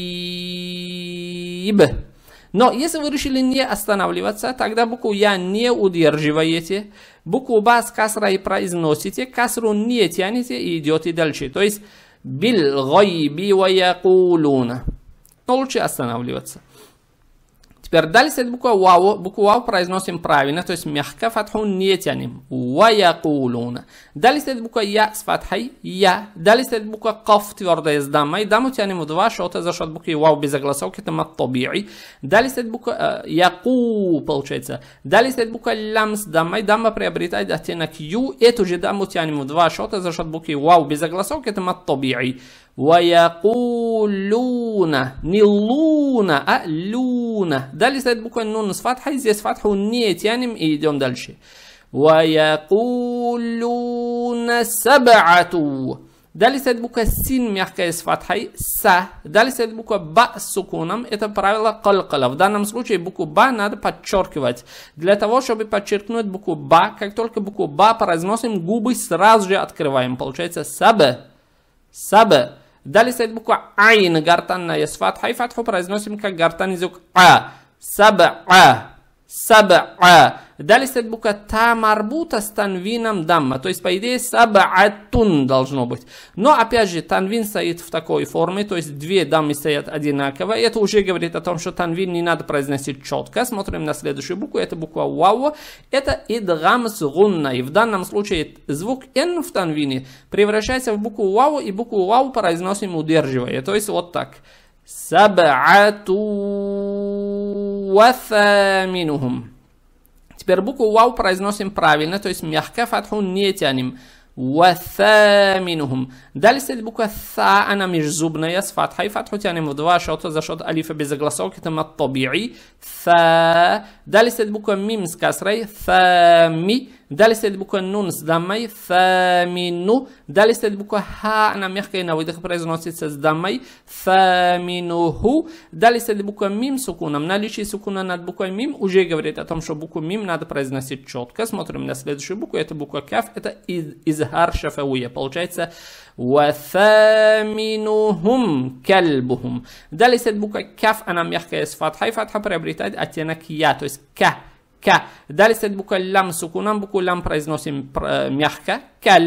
Но если вы решили не останавливаться, тогда букву я не удерживаете, букву ба с касрой произносите, касру не тянете и идете дальше. То есть бил гайби ва якулуна. Но лучше останавливаться. Теперь далее стоит буква вау. Букву вау произносим правильно, то есть мягко фатху не тянем. Ваякулуна. Далее стоит буква я с фатхой. Я. Далее стоит буква каф твердая с дамой. Даму тянем в два шота за счет буквы вау без огласовки. Это маттабири. Далее стоит буква э, яку получается. Далее стоит буква лям с дамой. Дама приобретает оттенок ю. Эту же даму тянем в два шота за счет буквы вау без огласовки. Это маттабири. ويقولون Не луна, а люна. Далее стоит буква нун с фатхой. Здесь фатху не тянем и идем дальше. ويقولون سبعة Далее стоит буква سين мягкая с фатхой. Са. Далее стоит буква با с Это правило калкала. В данном случае букву با надо подчеркивать. Для того, чтобы подчеркнуть букву با как только букву با произносим, губы сразу же открываем. Получается сабе. Сабе. دالي سيد بكو عين غارتان يسفات حي فتحو برايز نوسمك غارتان يزوك ع سبع ع سبع Далее стоит буква та марбута с танвином дамма. То есть, по идее, сабаатун должно быть. Но, опять же, танвин стоит в такой форме, то есть две даммы стоят одинаково. Это уже говорит о том, что танвин не надо произносить четко. Смотрим на следующую букву. Это буква вау. Это идгам с гунна. И в данном случае звук н в танвине превращается в букву вау, и букву вау произносим удерживая. То есть, вот так. Сабаату وثامنهم Теперь букву вау произносим правильно, то есть мягко фатху не тянем. وثامنهم Далее стоит буква та, она межзубная, с фатхой. Фатху тянем в два шота, за счет алифа без огласовки, там от таби'i. Далее стоит буква «мим» с касрой. «ثами». Далее стоит буква нун с даммой, фамину. Далее стоит буква ха, она мягкая и на выдох произносится с даммой, фаминуху. Далее стоит буква мим с укуном. Наличие сукуна над буквой мим уже говорит о том, что букву мим надо произносить четко. Смотрим на следующую букву, это буква каф, это из, изгар шафауя. Получается وثامنهم كلبهم. Далее стоит буква каф, она мягкая с фатхой. Фатха приобретает оттенок я, то есть к ка. Далее стоит буква лам, с сукуном, букву лям произносим мягко, кал.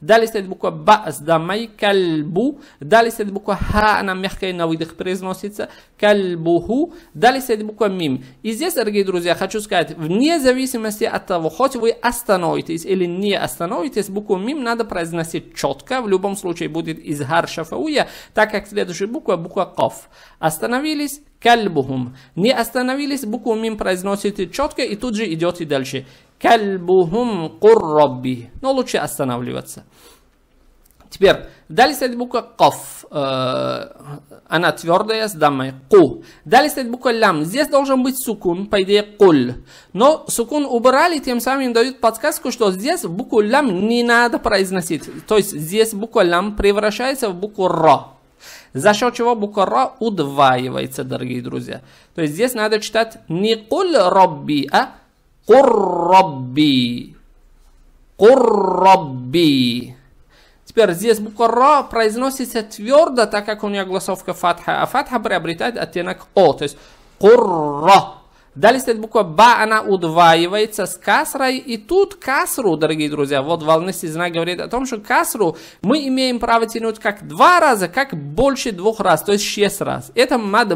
Далее стоит буква ба с дамой, калбу. Далее стоит буква ха, она мягко и на выдох произносится, калбуху. Далее стоит буква мим. И здесь, дорогие друзья, хочу сказать, вне зависимости от того, хоть вы остановитесь или не остановитесь, букву мим надо произносить четко, в любом случае будет изгар шафауя, так как следующая буква, буква ков. Остановились, Кальбухум. Не остановились, букву мим произносите четко и тут же и дальше. Кальбухум куррабби. Но лучше останавливаться. Теперь, далее стоит буква каф. Э, она твердая с дамой ку. Далее стоит буква лям. Здесь должен быть сукун, по идее куль. Но сукун убрали, тем самым дают подсказку, что здесь букву лям не надо произносить. То есть здесь буква лям превращается в букву ра за счет чего буква удваивается, дорогие друзья. То есть здесь надо читать не куль робби, а курробби. Курробби. Теперь здесь буква Ро произносится твердо, так как у нее гласовка фатха, а фатха приобретает оттенок О, то есть курро. Далее стоит буква Ба, она удваивается с Касрой. И тут Касру, дорогие друзья, вот волнистый знак говорит о том, что Касру мы имеем право тянуть как два раза, как больше двух раз, то есть шесть раз. Это мад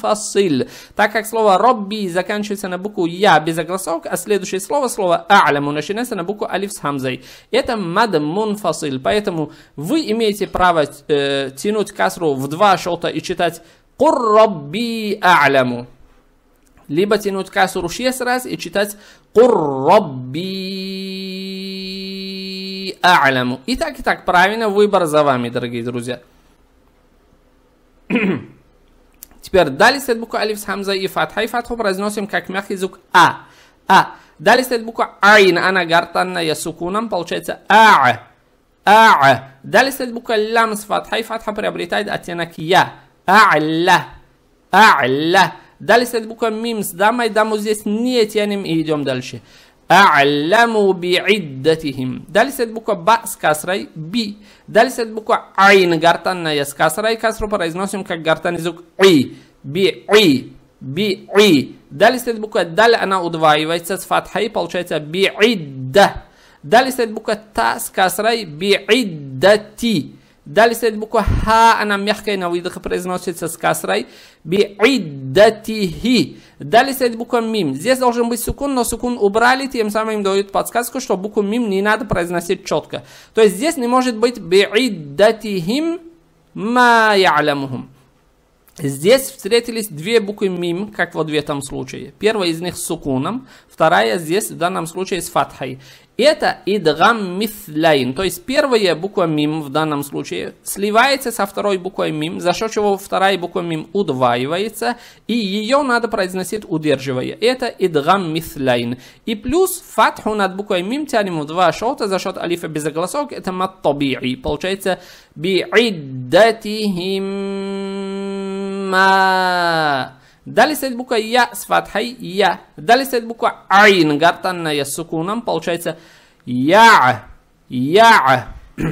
фасиль, так как слово робби заканчивается на букву я без огласовок, а следующее слово, слово а'ляму, начинается на букву алиф с хамзой. Это мад фасиль, поэтому вы имеете право э, тянуть Касру в два шота и читать Курробби а'ляму. Либо тянуть касуру шесть раз и читать Куррабби А'ляму. И так, и так, правильно, выбор за вами, дорогие друзья. *clears throat* Теперь далее стоит буква Алиф с хамза и Фатха. И Фатху произносим как мягкий звук А. А. Далее стоит буква Айн. Она гартанная с сукуном. Получается А. А. Далее стоит буква Лям с Фатхой. Фатха приобретает оттенок Я. А'ля. А'ля. Далее следует буква мим с дамой. Даму здесь не тянем и идем дальше. А'ламу би'иддатихим. Далее следует буква ба с касрой, би. Далее следует буква айн, гортанная с касрой. Касру произносим как гортанный звук и. Би-и. Би-и. Далее следует буква даль, она удваивается с фатхой, получается би'идда. Далее следует буква та с касрой, би'иддати. Далее следует буква Ха, она мягкая на выдохе произносится с касрой. Бииддатихи. Далее следует буква Мим. Здесь должен быть сукун, но сукун убрали, тем самым им дают подсказку, что букву Мим не надо произносить четко. То есть здесь не может быть бииддатихим ма ялямухум. Здесь встретились две буквы мим, как вот в этом случае. Первая из них с сукуном, вторая здесь в данном случае с фатхой. Это идгам мисляин, то есть первая буква мим в данном случае сливается со второй буквой мим, за счет чего вторая буква мим удваивается, и ее надо произносить удерживая. Это идгам мисляин. И плюс фатху над буквой мим тянем в два шота за счет алифа без огласок, это маттабири. Получается бииддатихим Далее буква Я с фатхой Я. Далее стоит буква Айн, гортанная с сукуном. Получается Я. Я. *clears throat*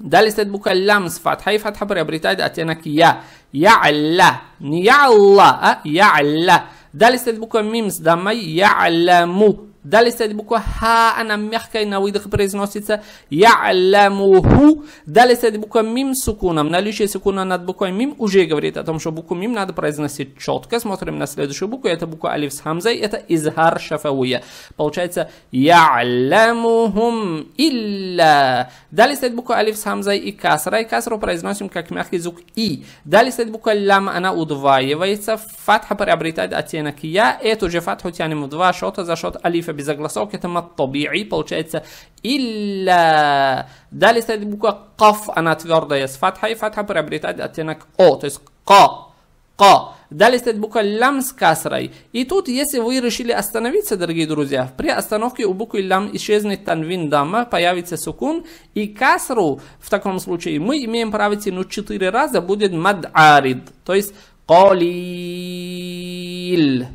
Далее стоит буква Лям с фатхой. Фатха приобретает оттенок Я. Я'ля. Не я'ла, а я'ля. Далее стоит буква мим с дамой я'ляму. Далее стоит буква ха, она мягкая на выдох произносится я'лямуху. Далее стоит буква мим с сукуном. Наличие сукуна над буквой мим уже говорит о том, что букву мим надо произносить четко. Смотрим на следующую букву. Это буква алиф с хамзой. Это изгар шафауя. Получается я'лямухум илля. Далее стоит буква алиф с хамзой и касра. И касру произносим как мягкий звук и. Далее يصل بكل لام أنا ودفاي ويتس فتح приобретает оттенок я. Эту же фатху тянем в два шота за шот алифа без огласовки. Это маттаби'i получается илля. Далее стоит буква каф, она твердая с фатхой. Фатха приобретает оттенок о, то есть ка ко. Далее стоит буква лям с касрой. И тут, если вы решили остановиться, дорогие друзья, при остановке у буквы лям исчезнет танвин дама, появится сукун. И касру в таком случае мы имеем право тянуть четыре раза, будет мад'арид, то есть колиль.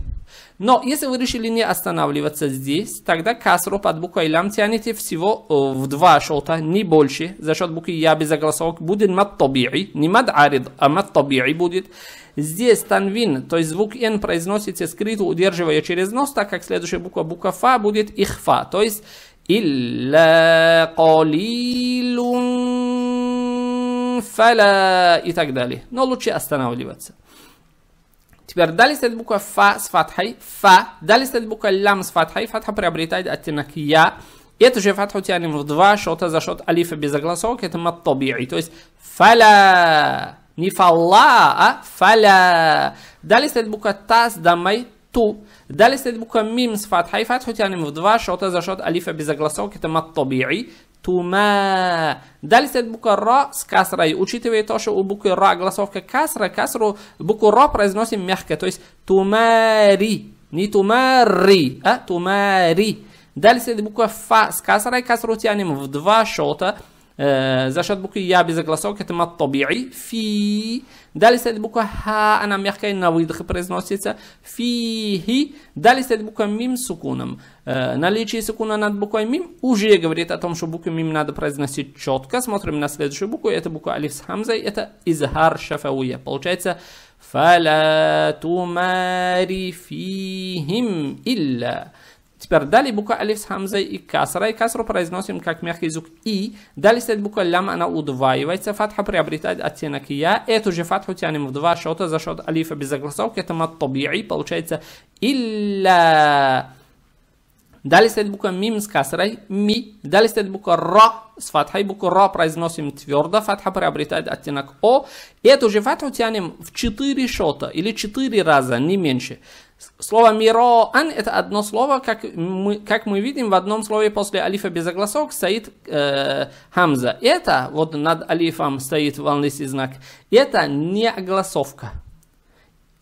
Но если вы решили не останавливаться здесь, тогда касру под буквой лям тянете всего э, в два шота, не больше. За счет буквы я без огласок будет маттабири, не мад'арид, а маттабири будет. Здесь танвин, то есть звук н произносится скрыто, удерживая через нос, так как следующая буква, буква фа будет ихфа, то есть илля калилун фала и так далее. Но лучше останавливаться. Теперь далее стоит буква фа с фатхой, фа. Далее стоит буква лям с фатхой, фатха приобретает оттенок я. И же фатху тянем в два шота за шот алифа без огласовок, это маттаби'i, то есть фаля. Не фалла, а фаля. Далее стоит буква та с дамой ту. Далее стоит буква мим с фатхой, фатху тянем в два шота за шот алифа без огласовок, это маттаби'i. Тума. Дали след буква Р с касра? И то, е точно у буква Р гласовка касра. Касро, буква Р произносим мягка. Тоест тумари. Не тума Ри. а Ри. Дали след буква Фа с касра и касро тянем в два шота. Э, за счет буквы Я без огласок, это мат таби'и, фи. Далее стоит буква Ха, она мягкая, на выдохе произносится. Фи-хи. Далее стоит буква Мим с сукуном. Э, наличие сукуна над буквой Мим уже говорит о том, что букву Мим надо произносить четко. Смотрим на следующую букву, это буква Алиф с Хамзой, это Изхар Шафауя. Получается فلا تمار فيهم إلا Теперь далее буква алиф с хамзой и касра. И касру произносим как мягкий звук и. Далее стоит буква лям, она удваивается. Фатха приобретает оттенок я. Эту же фатху тянем в два шота за счет алифа без загласовки. Это мат табии. Получается илля. Далее стоит буква мим с касрой, ми. Далее стоит буква ра с фатхой. буква ра произносим твердо, фатха приобретает оттенок о. эту же фатху тянем в четыре шота или четыре раза, не меньше. Слово «мироан» — это одно слово, как мы, как мы видим, в одном слове после алифа без огласок стоит э, хамза. Это, вот над алифом стоит волнистый знак, это не огласовка.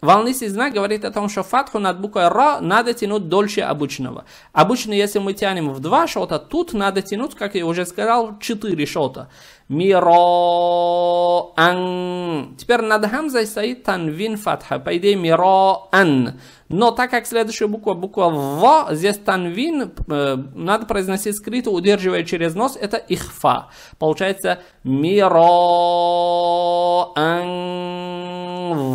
Волнистый знак говорит о том, что фатху над буквой «ра» надо тянуть дольше обычного. Обычно, если мы тянем в два шота, тут надо тянуть, как я уже сказал, четыре шота. Мираан. Теперь над хамзой стоит танвин фатха. По идее, мираан. Но так как следующая буква, буква В, здесь танвин, э, надо произносить скрыто, удерживая через нос, это ихфа. Получается мираан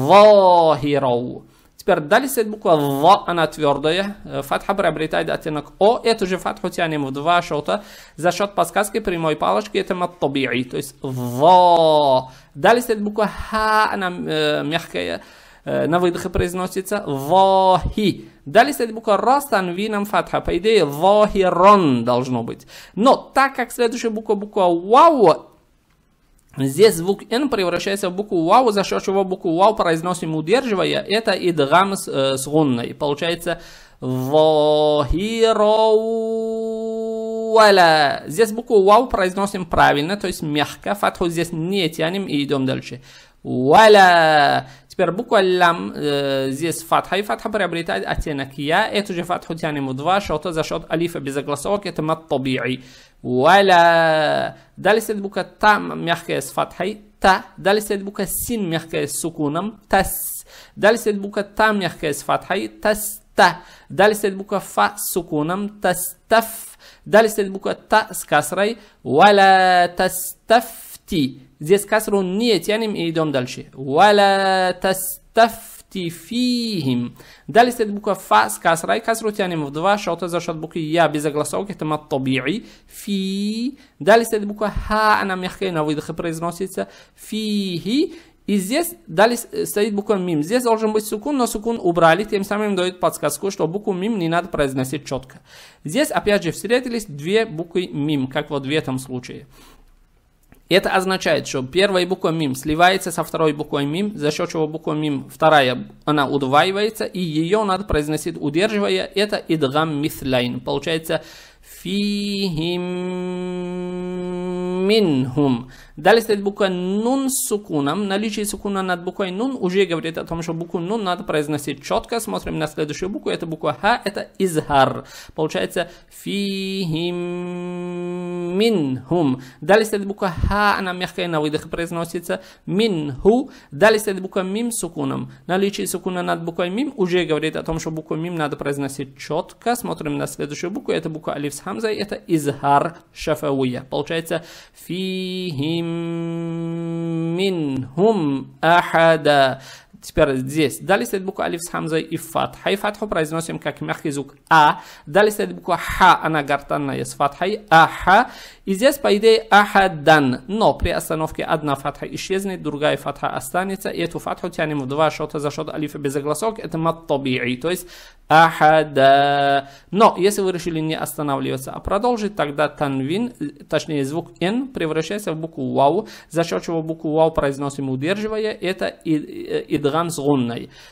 захирау. Теперь дальше буква В, она твердая. Фатха приобретает оттенок О. Эту же фатху тянем в два шота. За счет подсказки прямой палочки это маттаби'i, то есть В. Далее стоит буква Х, она э, мягкая на выдохе произносится вахи. Далее стоит буква Ра с танвином фатха. По идее, вахирон должно быть. Но так как следующая буква буква Вау, Здесь звук N превращается в букву Вау, за счет чего букву Вау произносим удерживая. Это идгам с, э, с гунной. Получается Вахироуаля. Здесь букву Вау произносим правильно, то есть мягко. Фатху здесь не тянем и идем дальше. Валя. تبر بوكو لام آه، زيس فتحة فتحة بريابريتاد أتينكيا إتوجي إيه فتحة تاني مضغة شوطة زا شوط أليف بزغلس أوكي إيه تم الطبيعي ولا دالست بوكا تا ميحكي اس تا دالست بوكا سين ميحكي اس سكونم تس دالست بوكا تا ميحكي اس فتحي تس تا دالست بوكا فا سكونم تستف دالست بوكا تا سكسري ولا تستف تفتی здесь касру нет тянем и идем дальше ولا تستفتی فيهم далее стоит буква фа с касрой касру тянем в два шота за счет буквы я без огласовки это мат табии фи далее стоит буква ха она мягкая на выдохе произносится фихи и здесь далее стоит буква мим. Здесь должен быть сукун, но сукун убрали, тем самым дают подсказку, что букву мим не надо произносить четко. Здесь опять же встретились две буквы мим, как вот в этом случае это означает, что первая буква мим сливается со второй буквой мим, за счет чего буква мим вторая, она удваивается, и ее надо произносить удерживая. Это идгам мислайн. Получается фихим минхум. Далее стоит буква нун с сукуном. Наличие сукуна над буквой нун уже говорит о том, что букву нун надо произносить четко. Смотрим на следующую букву. Это буква ха, это изгар. Получается фихим минхум. Далее стоит буква ха, она мягкая на выдохе произносится. Минху. Далее стоит буква мим с сукуном. Наличие сукуна над буквой мим уже говорит о том, что букву мим надо произносить четко. Смотрим на следующую букву. Это буква алиф с хамзой. Это изгар шафауя. Получается фихим منهم أحدا Теперь здесь. Далее стоит буква алиф с хамзой и фатхой. Фатху произносим как мягкий звук а. Далее стоит буква ха, она гортанная с фатхой. Аха. И здесь, по идее, ахадан. Но при остановке одна фатха исчезнет, другая фатха останется. И эту фатху тянем в два шота за счет алифа без огласок. Это маттаби'i, то есть ахада. Но если вы решили не останавливаться, а продолжить, тогда танвин, точнее звук н, превращается в букву вау, за счет чего букву вау произносим удерживая. Это идра غم с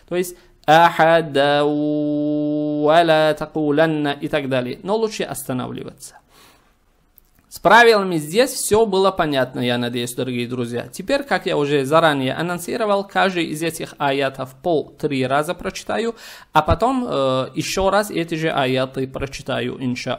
То есть ахада вала такуланна и так далее. Но лучше останавливаться. С правилами здесь все было понятно, я надеюсь, дорогие друзья. Теперь, как я уже заранее анонсировал, каждый из этих аятов по три раза прочитаю, а потом э, еще раз эти же аяты прочитаю, инша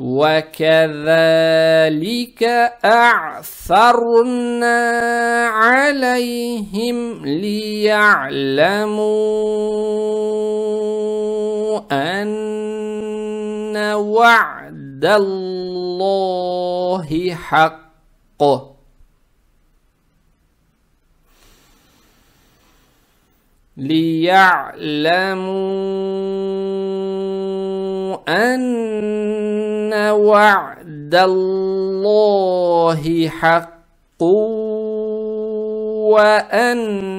وكذلك أعثرنا عليهم ليعلموا أن وعد الله حق ليعلموا أن وعد الله حق وأن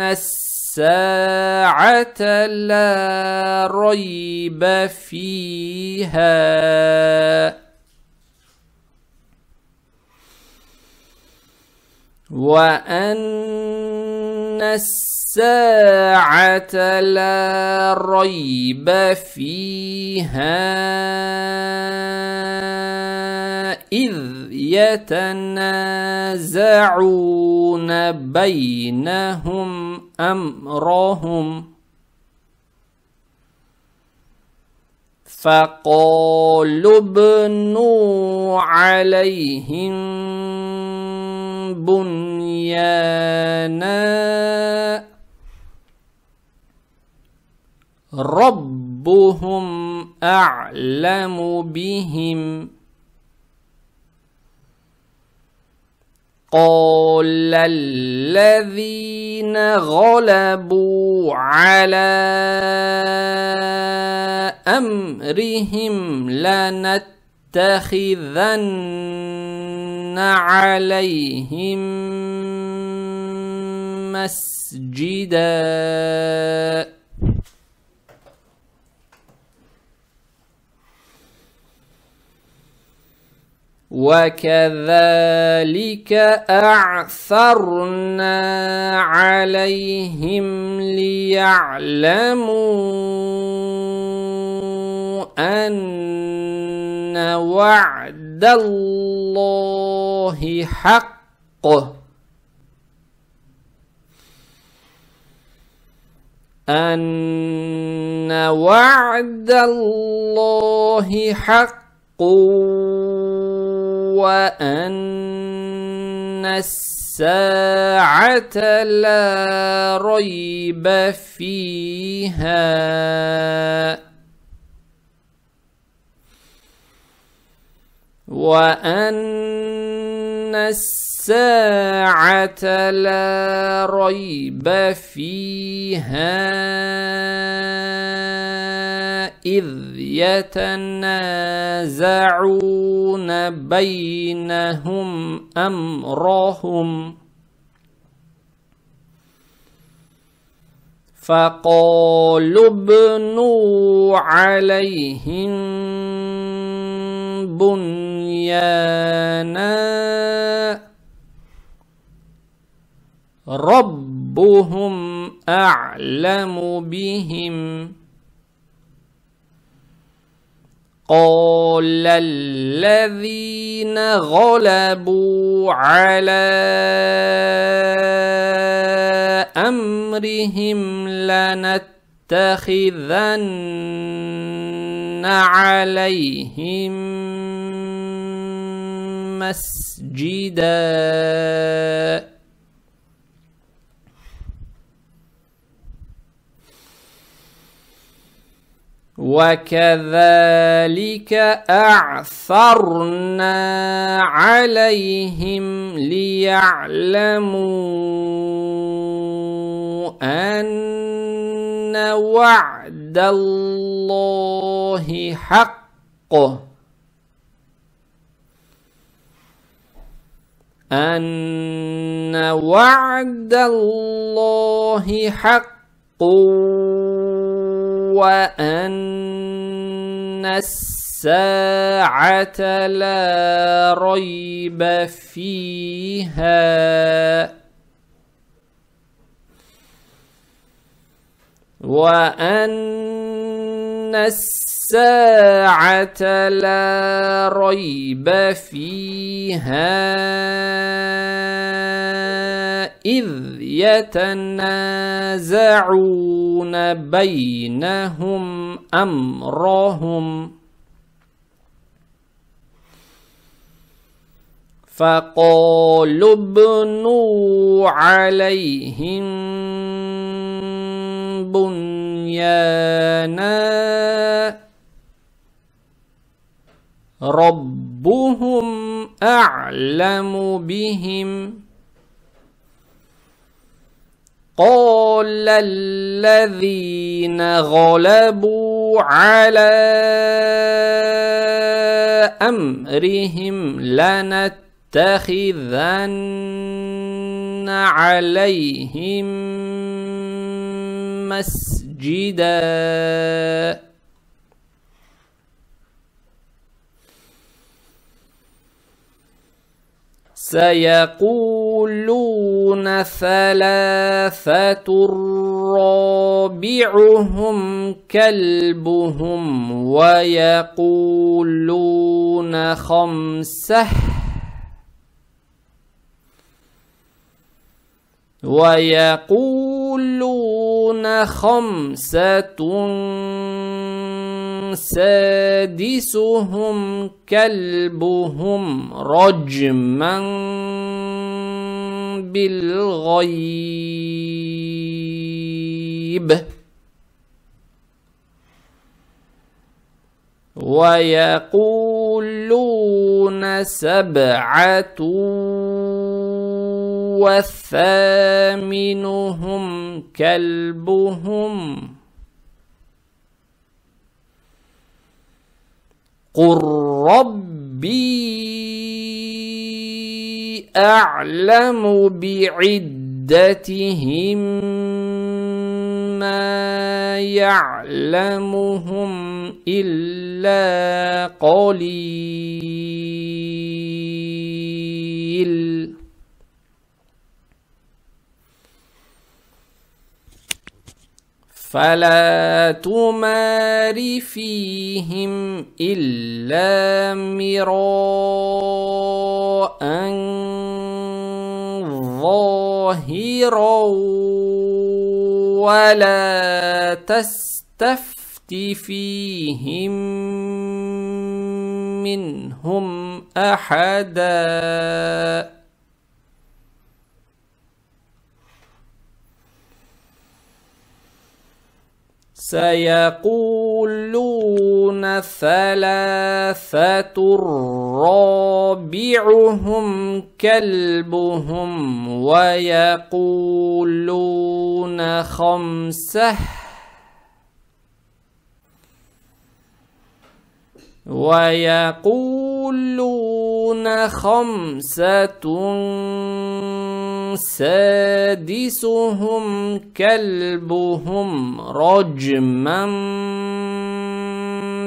الساعة لا ريب فيها وأن الساعة لا ريب فيها إذ يتنازعون بينهم أمرهم فقالوا ابنوا عليهم بنيانا ربهم أعلم بهم قال الذين غلبوا على أمرهم لنتخذن عليهم مسجدا وكذلك أعثرنا عليهم ليعلموا أن وعد الله حق أن وعد الله حق وأن الساعة لا ريب فيها وأن الساعة لا ريب فيها إذ يتنازعون بينهم أمرهم فقالوا ابنوا عليهم بنيانا ربهم أعلم بهم قال الذين غلبوا على أمرهم لنتخذن عليهم مسجدا وكذلك أعثرنا عليهم ليعلموا أن إن وعد الله حق أن وعد الله حق وأن الساعة لا ريب فيها وأن الساعة لا ريب فيها إذ يتنازعون بينهم أمرهم فقالوا ابنوا عليهم بنيانا ربهم أعلم بهم قال الذين غلبوا على أمرهم لنتخذن عليهم مسجدا سيقولون ثلاثة رابعهم كلبهم ويقولون خمسه ويقولون خمسة سادسهم كلبهم رجما بالغيب ويقولون سبعة وثامنهم كلبهم قل ربي أعلم بعدتهم ما يعلمهم إلا قليل فلا تمار فيهم إلا مراء ظاهرا ولا تستفت فيهم منهم أحداً سيقولون ثلاثة رابعهم كلبهم ويقولون خمسه ويقولون خمسة سادسهم كلبهم رجما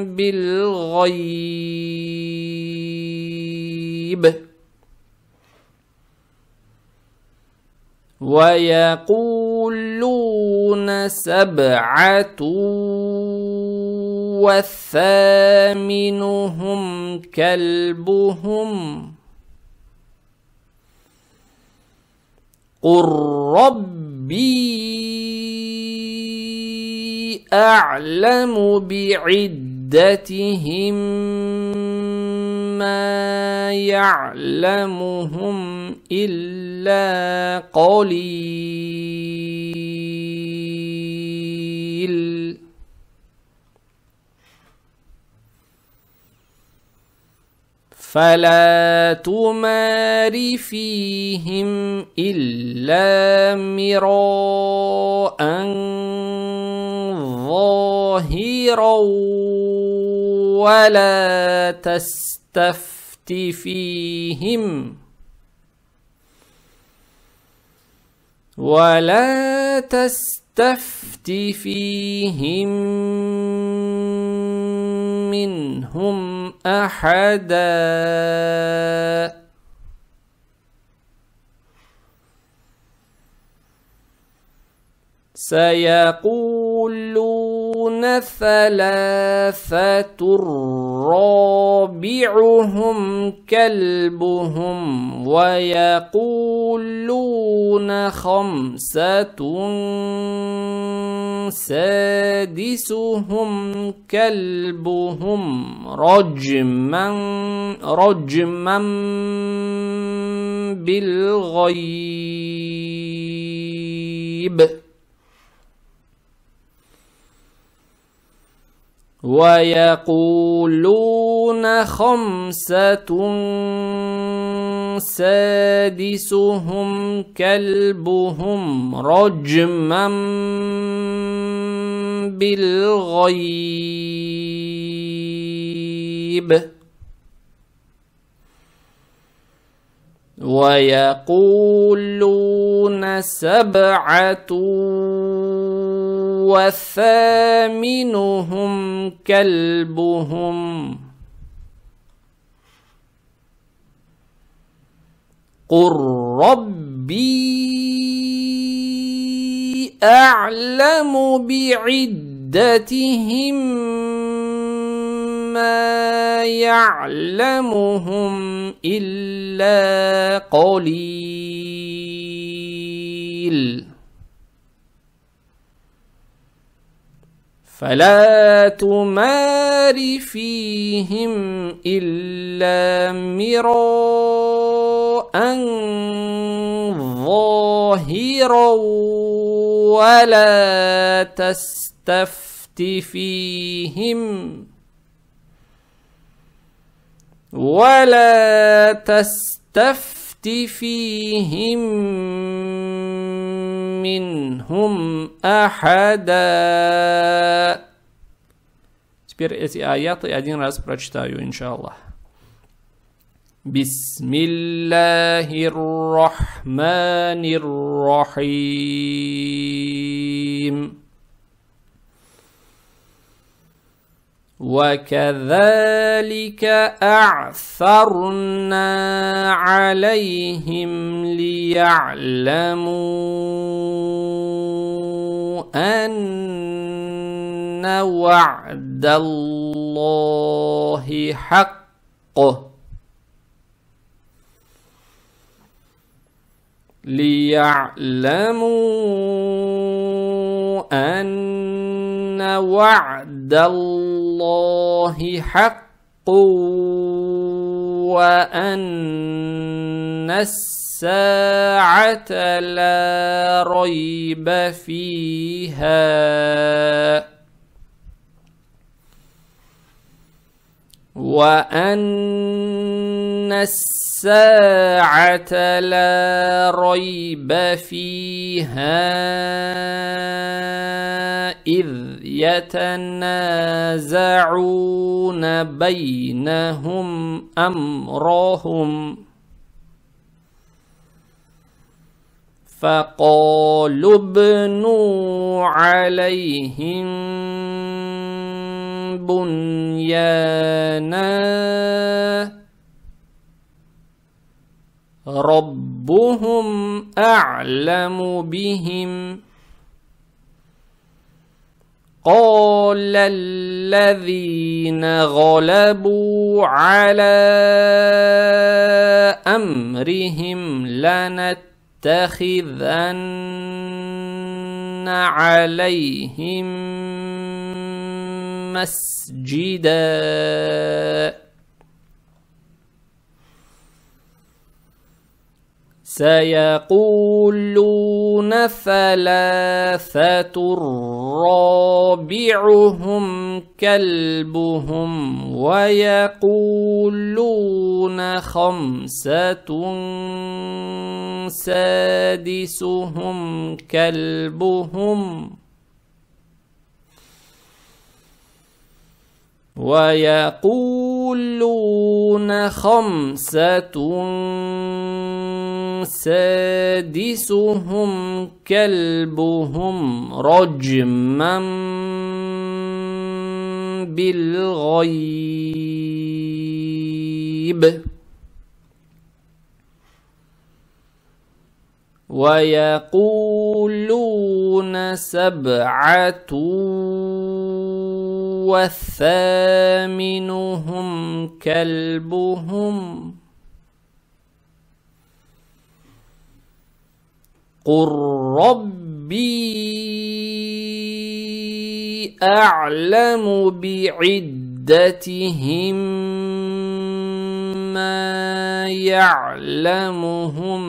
بالغيب ويقولون سبعة وثامنهم كلبهم قل ربي أعلم بعدتهم ما يعلمهم إلا قليل فلا تمار فيهم الا مراء ظاهرا ولا تستفت فيهم ولا تستفت تفت فيهم منهم أحداً سيقولون ثلاثة رابعهم كلبهم ويقولون خمسة سادسهم كلبهم رجما رجما بالغيب ويقولون خمسة سادسهم كلبهم رجما بالغيب ويقولون سبعة وثامنهم كلبهم قل ربي أعلم بعدتهم ما يعلمهم إلا قليل فلا تمار فيهم إلا مراء ظاهرا ولا تستفت فيهم ولا تستفت فيهم منهم أحدا Теперь эти аяты один раз прочитаю, иншаллах. بسم الله الرحمن الرحيم وكذلك أعثرنا عليهم ليعلموا أن وعد الله حقه ليعلموا أن وعد الله حق وأن الساعة لا ريب فيها وأن الساعة لا ريب فيها إذ يتنازعون بينهم أمرهم فقالوا ابنوا عليهم بنيانا ربهم أعلم بهم قال الذين غلبوا على أمرهم لنتخذن عليهم مسجدا سيقولون ثلاثة رابعهم كلبهم ويقولون خمسة سادسهم كلبهم ويقولون خمسة سادسهم كلبهم رجما بالغيب ويقولون سبعه هم كلبهم قل ربي أعلم بعدتهم ما يعلمهم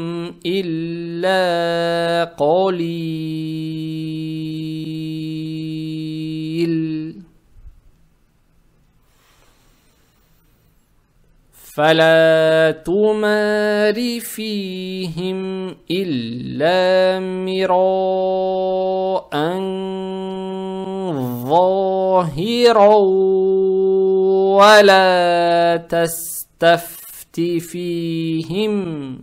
إلا قليل فلا تمار فيهم إلا مراء ظاهرا ولا تستفت فيهم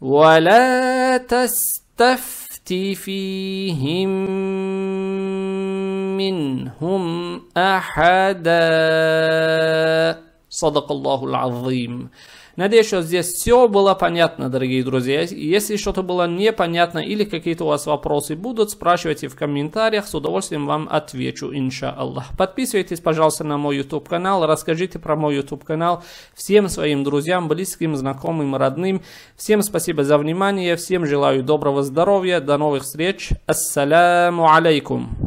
ولا تستفت يأت فيهم منهم أحدا صدق الله العظيم Надеюсь, что здесь все было понятно, дорогие друзья. Если что-то было непонятно или какие-то у вас вопросы будут, спрашивайте в комментариях, с удовольствием вам отвечу, инша Аллах. Подписывайтесь, пожалуйста, на мой YouTube канал, расскажите про мой YouTube канал всем своим друзьям, близким, знакомым, родным. Всем спасибо за внимание, всем желаю доброго здоровья, до новых встреч. Ассаляму алейкум.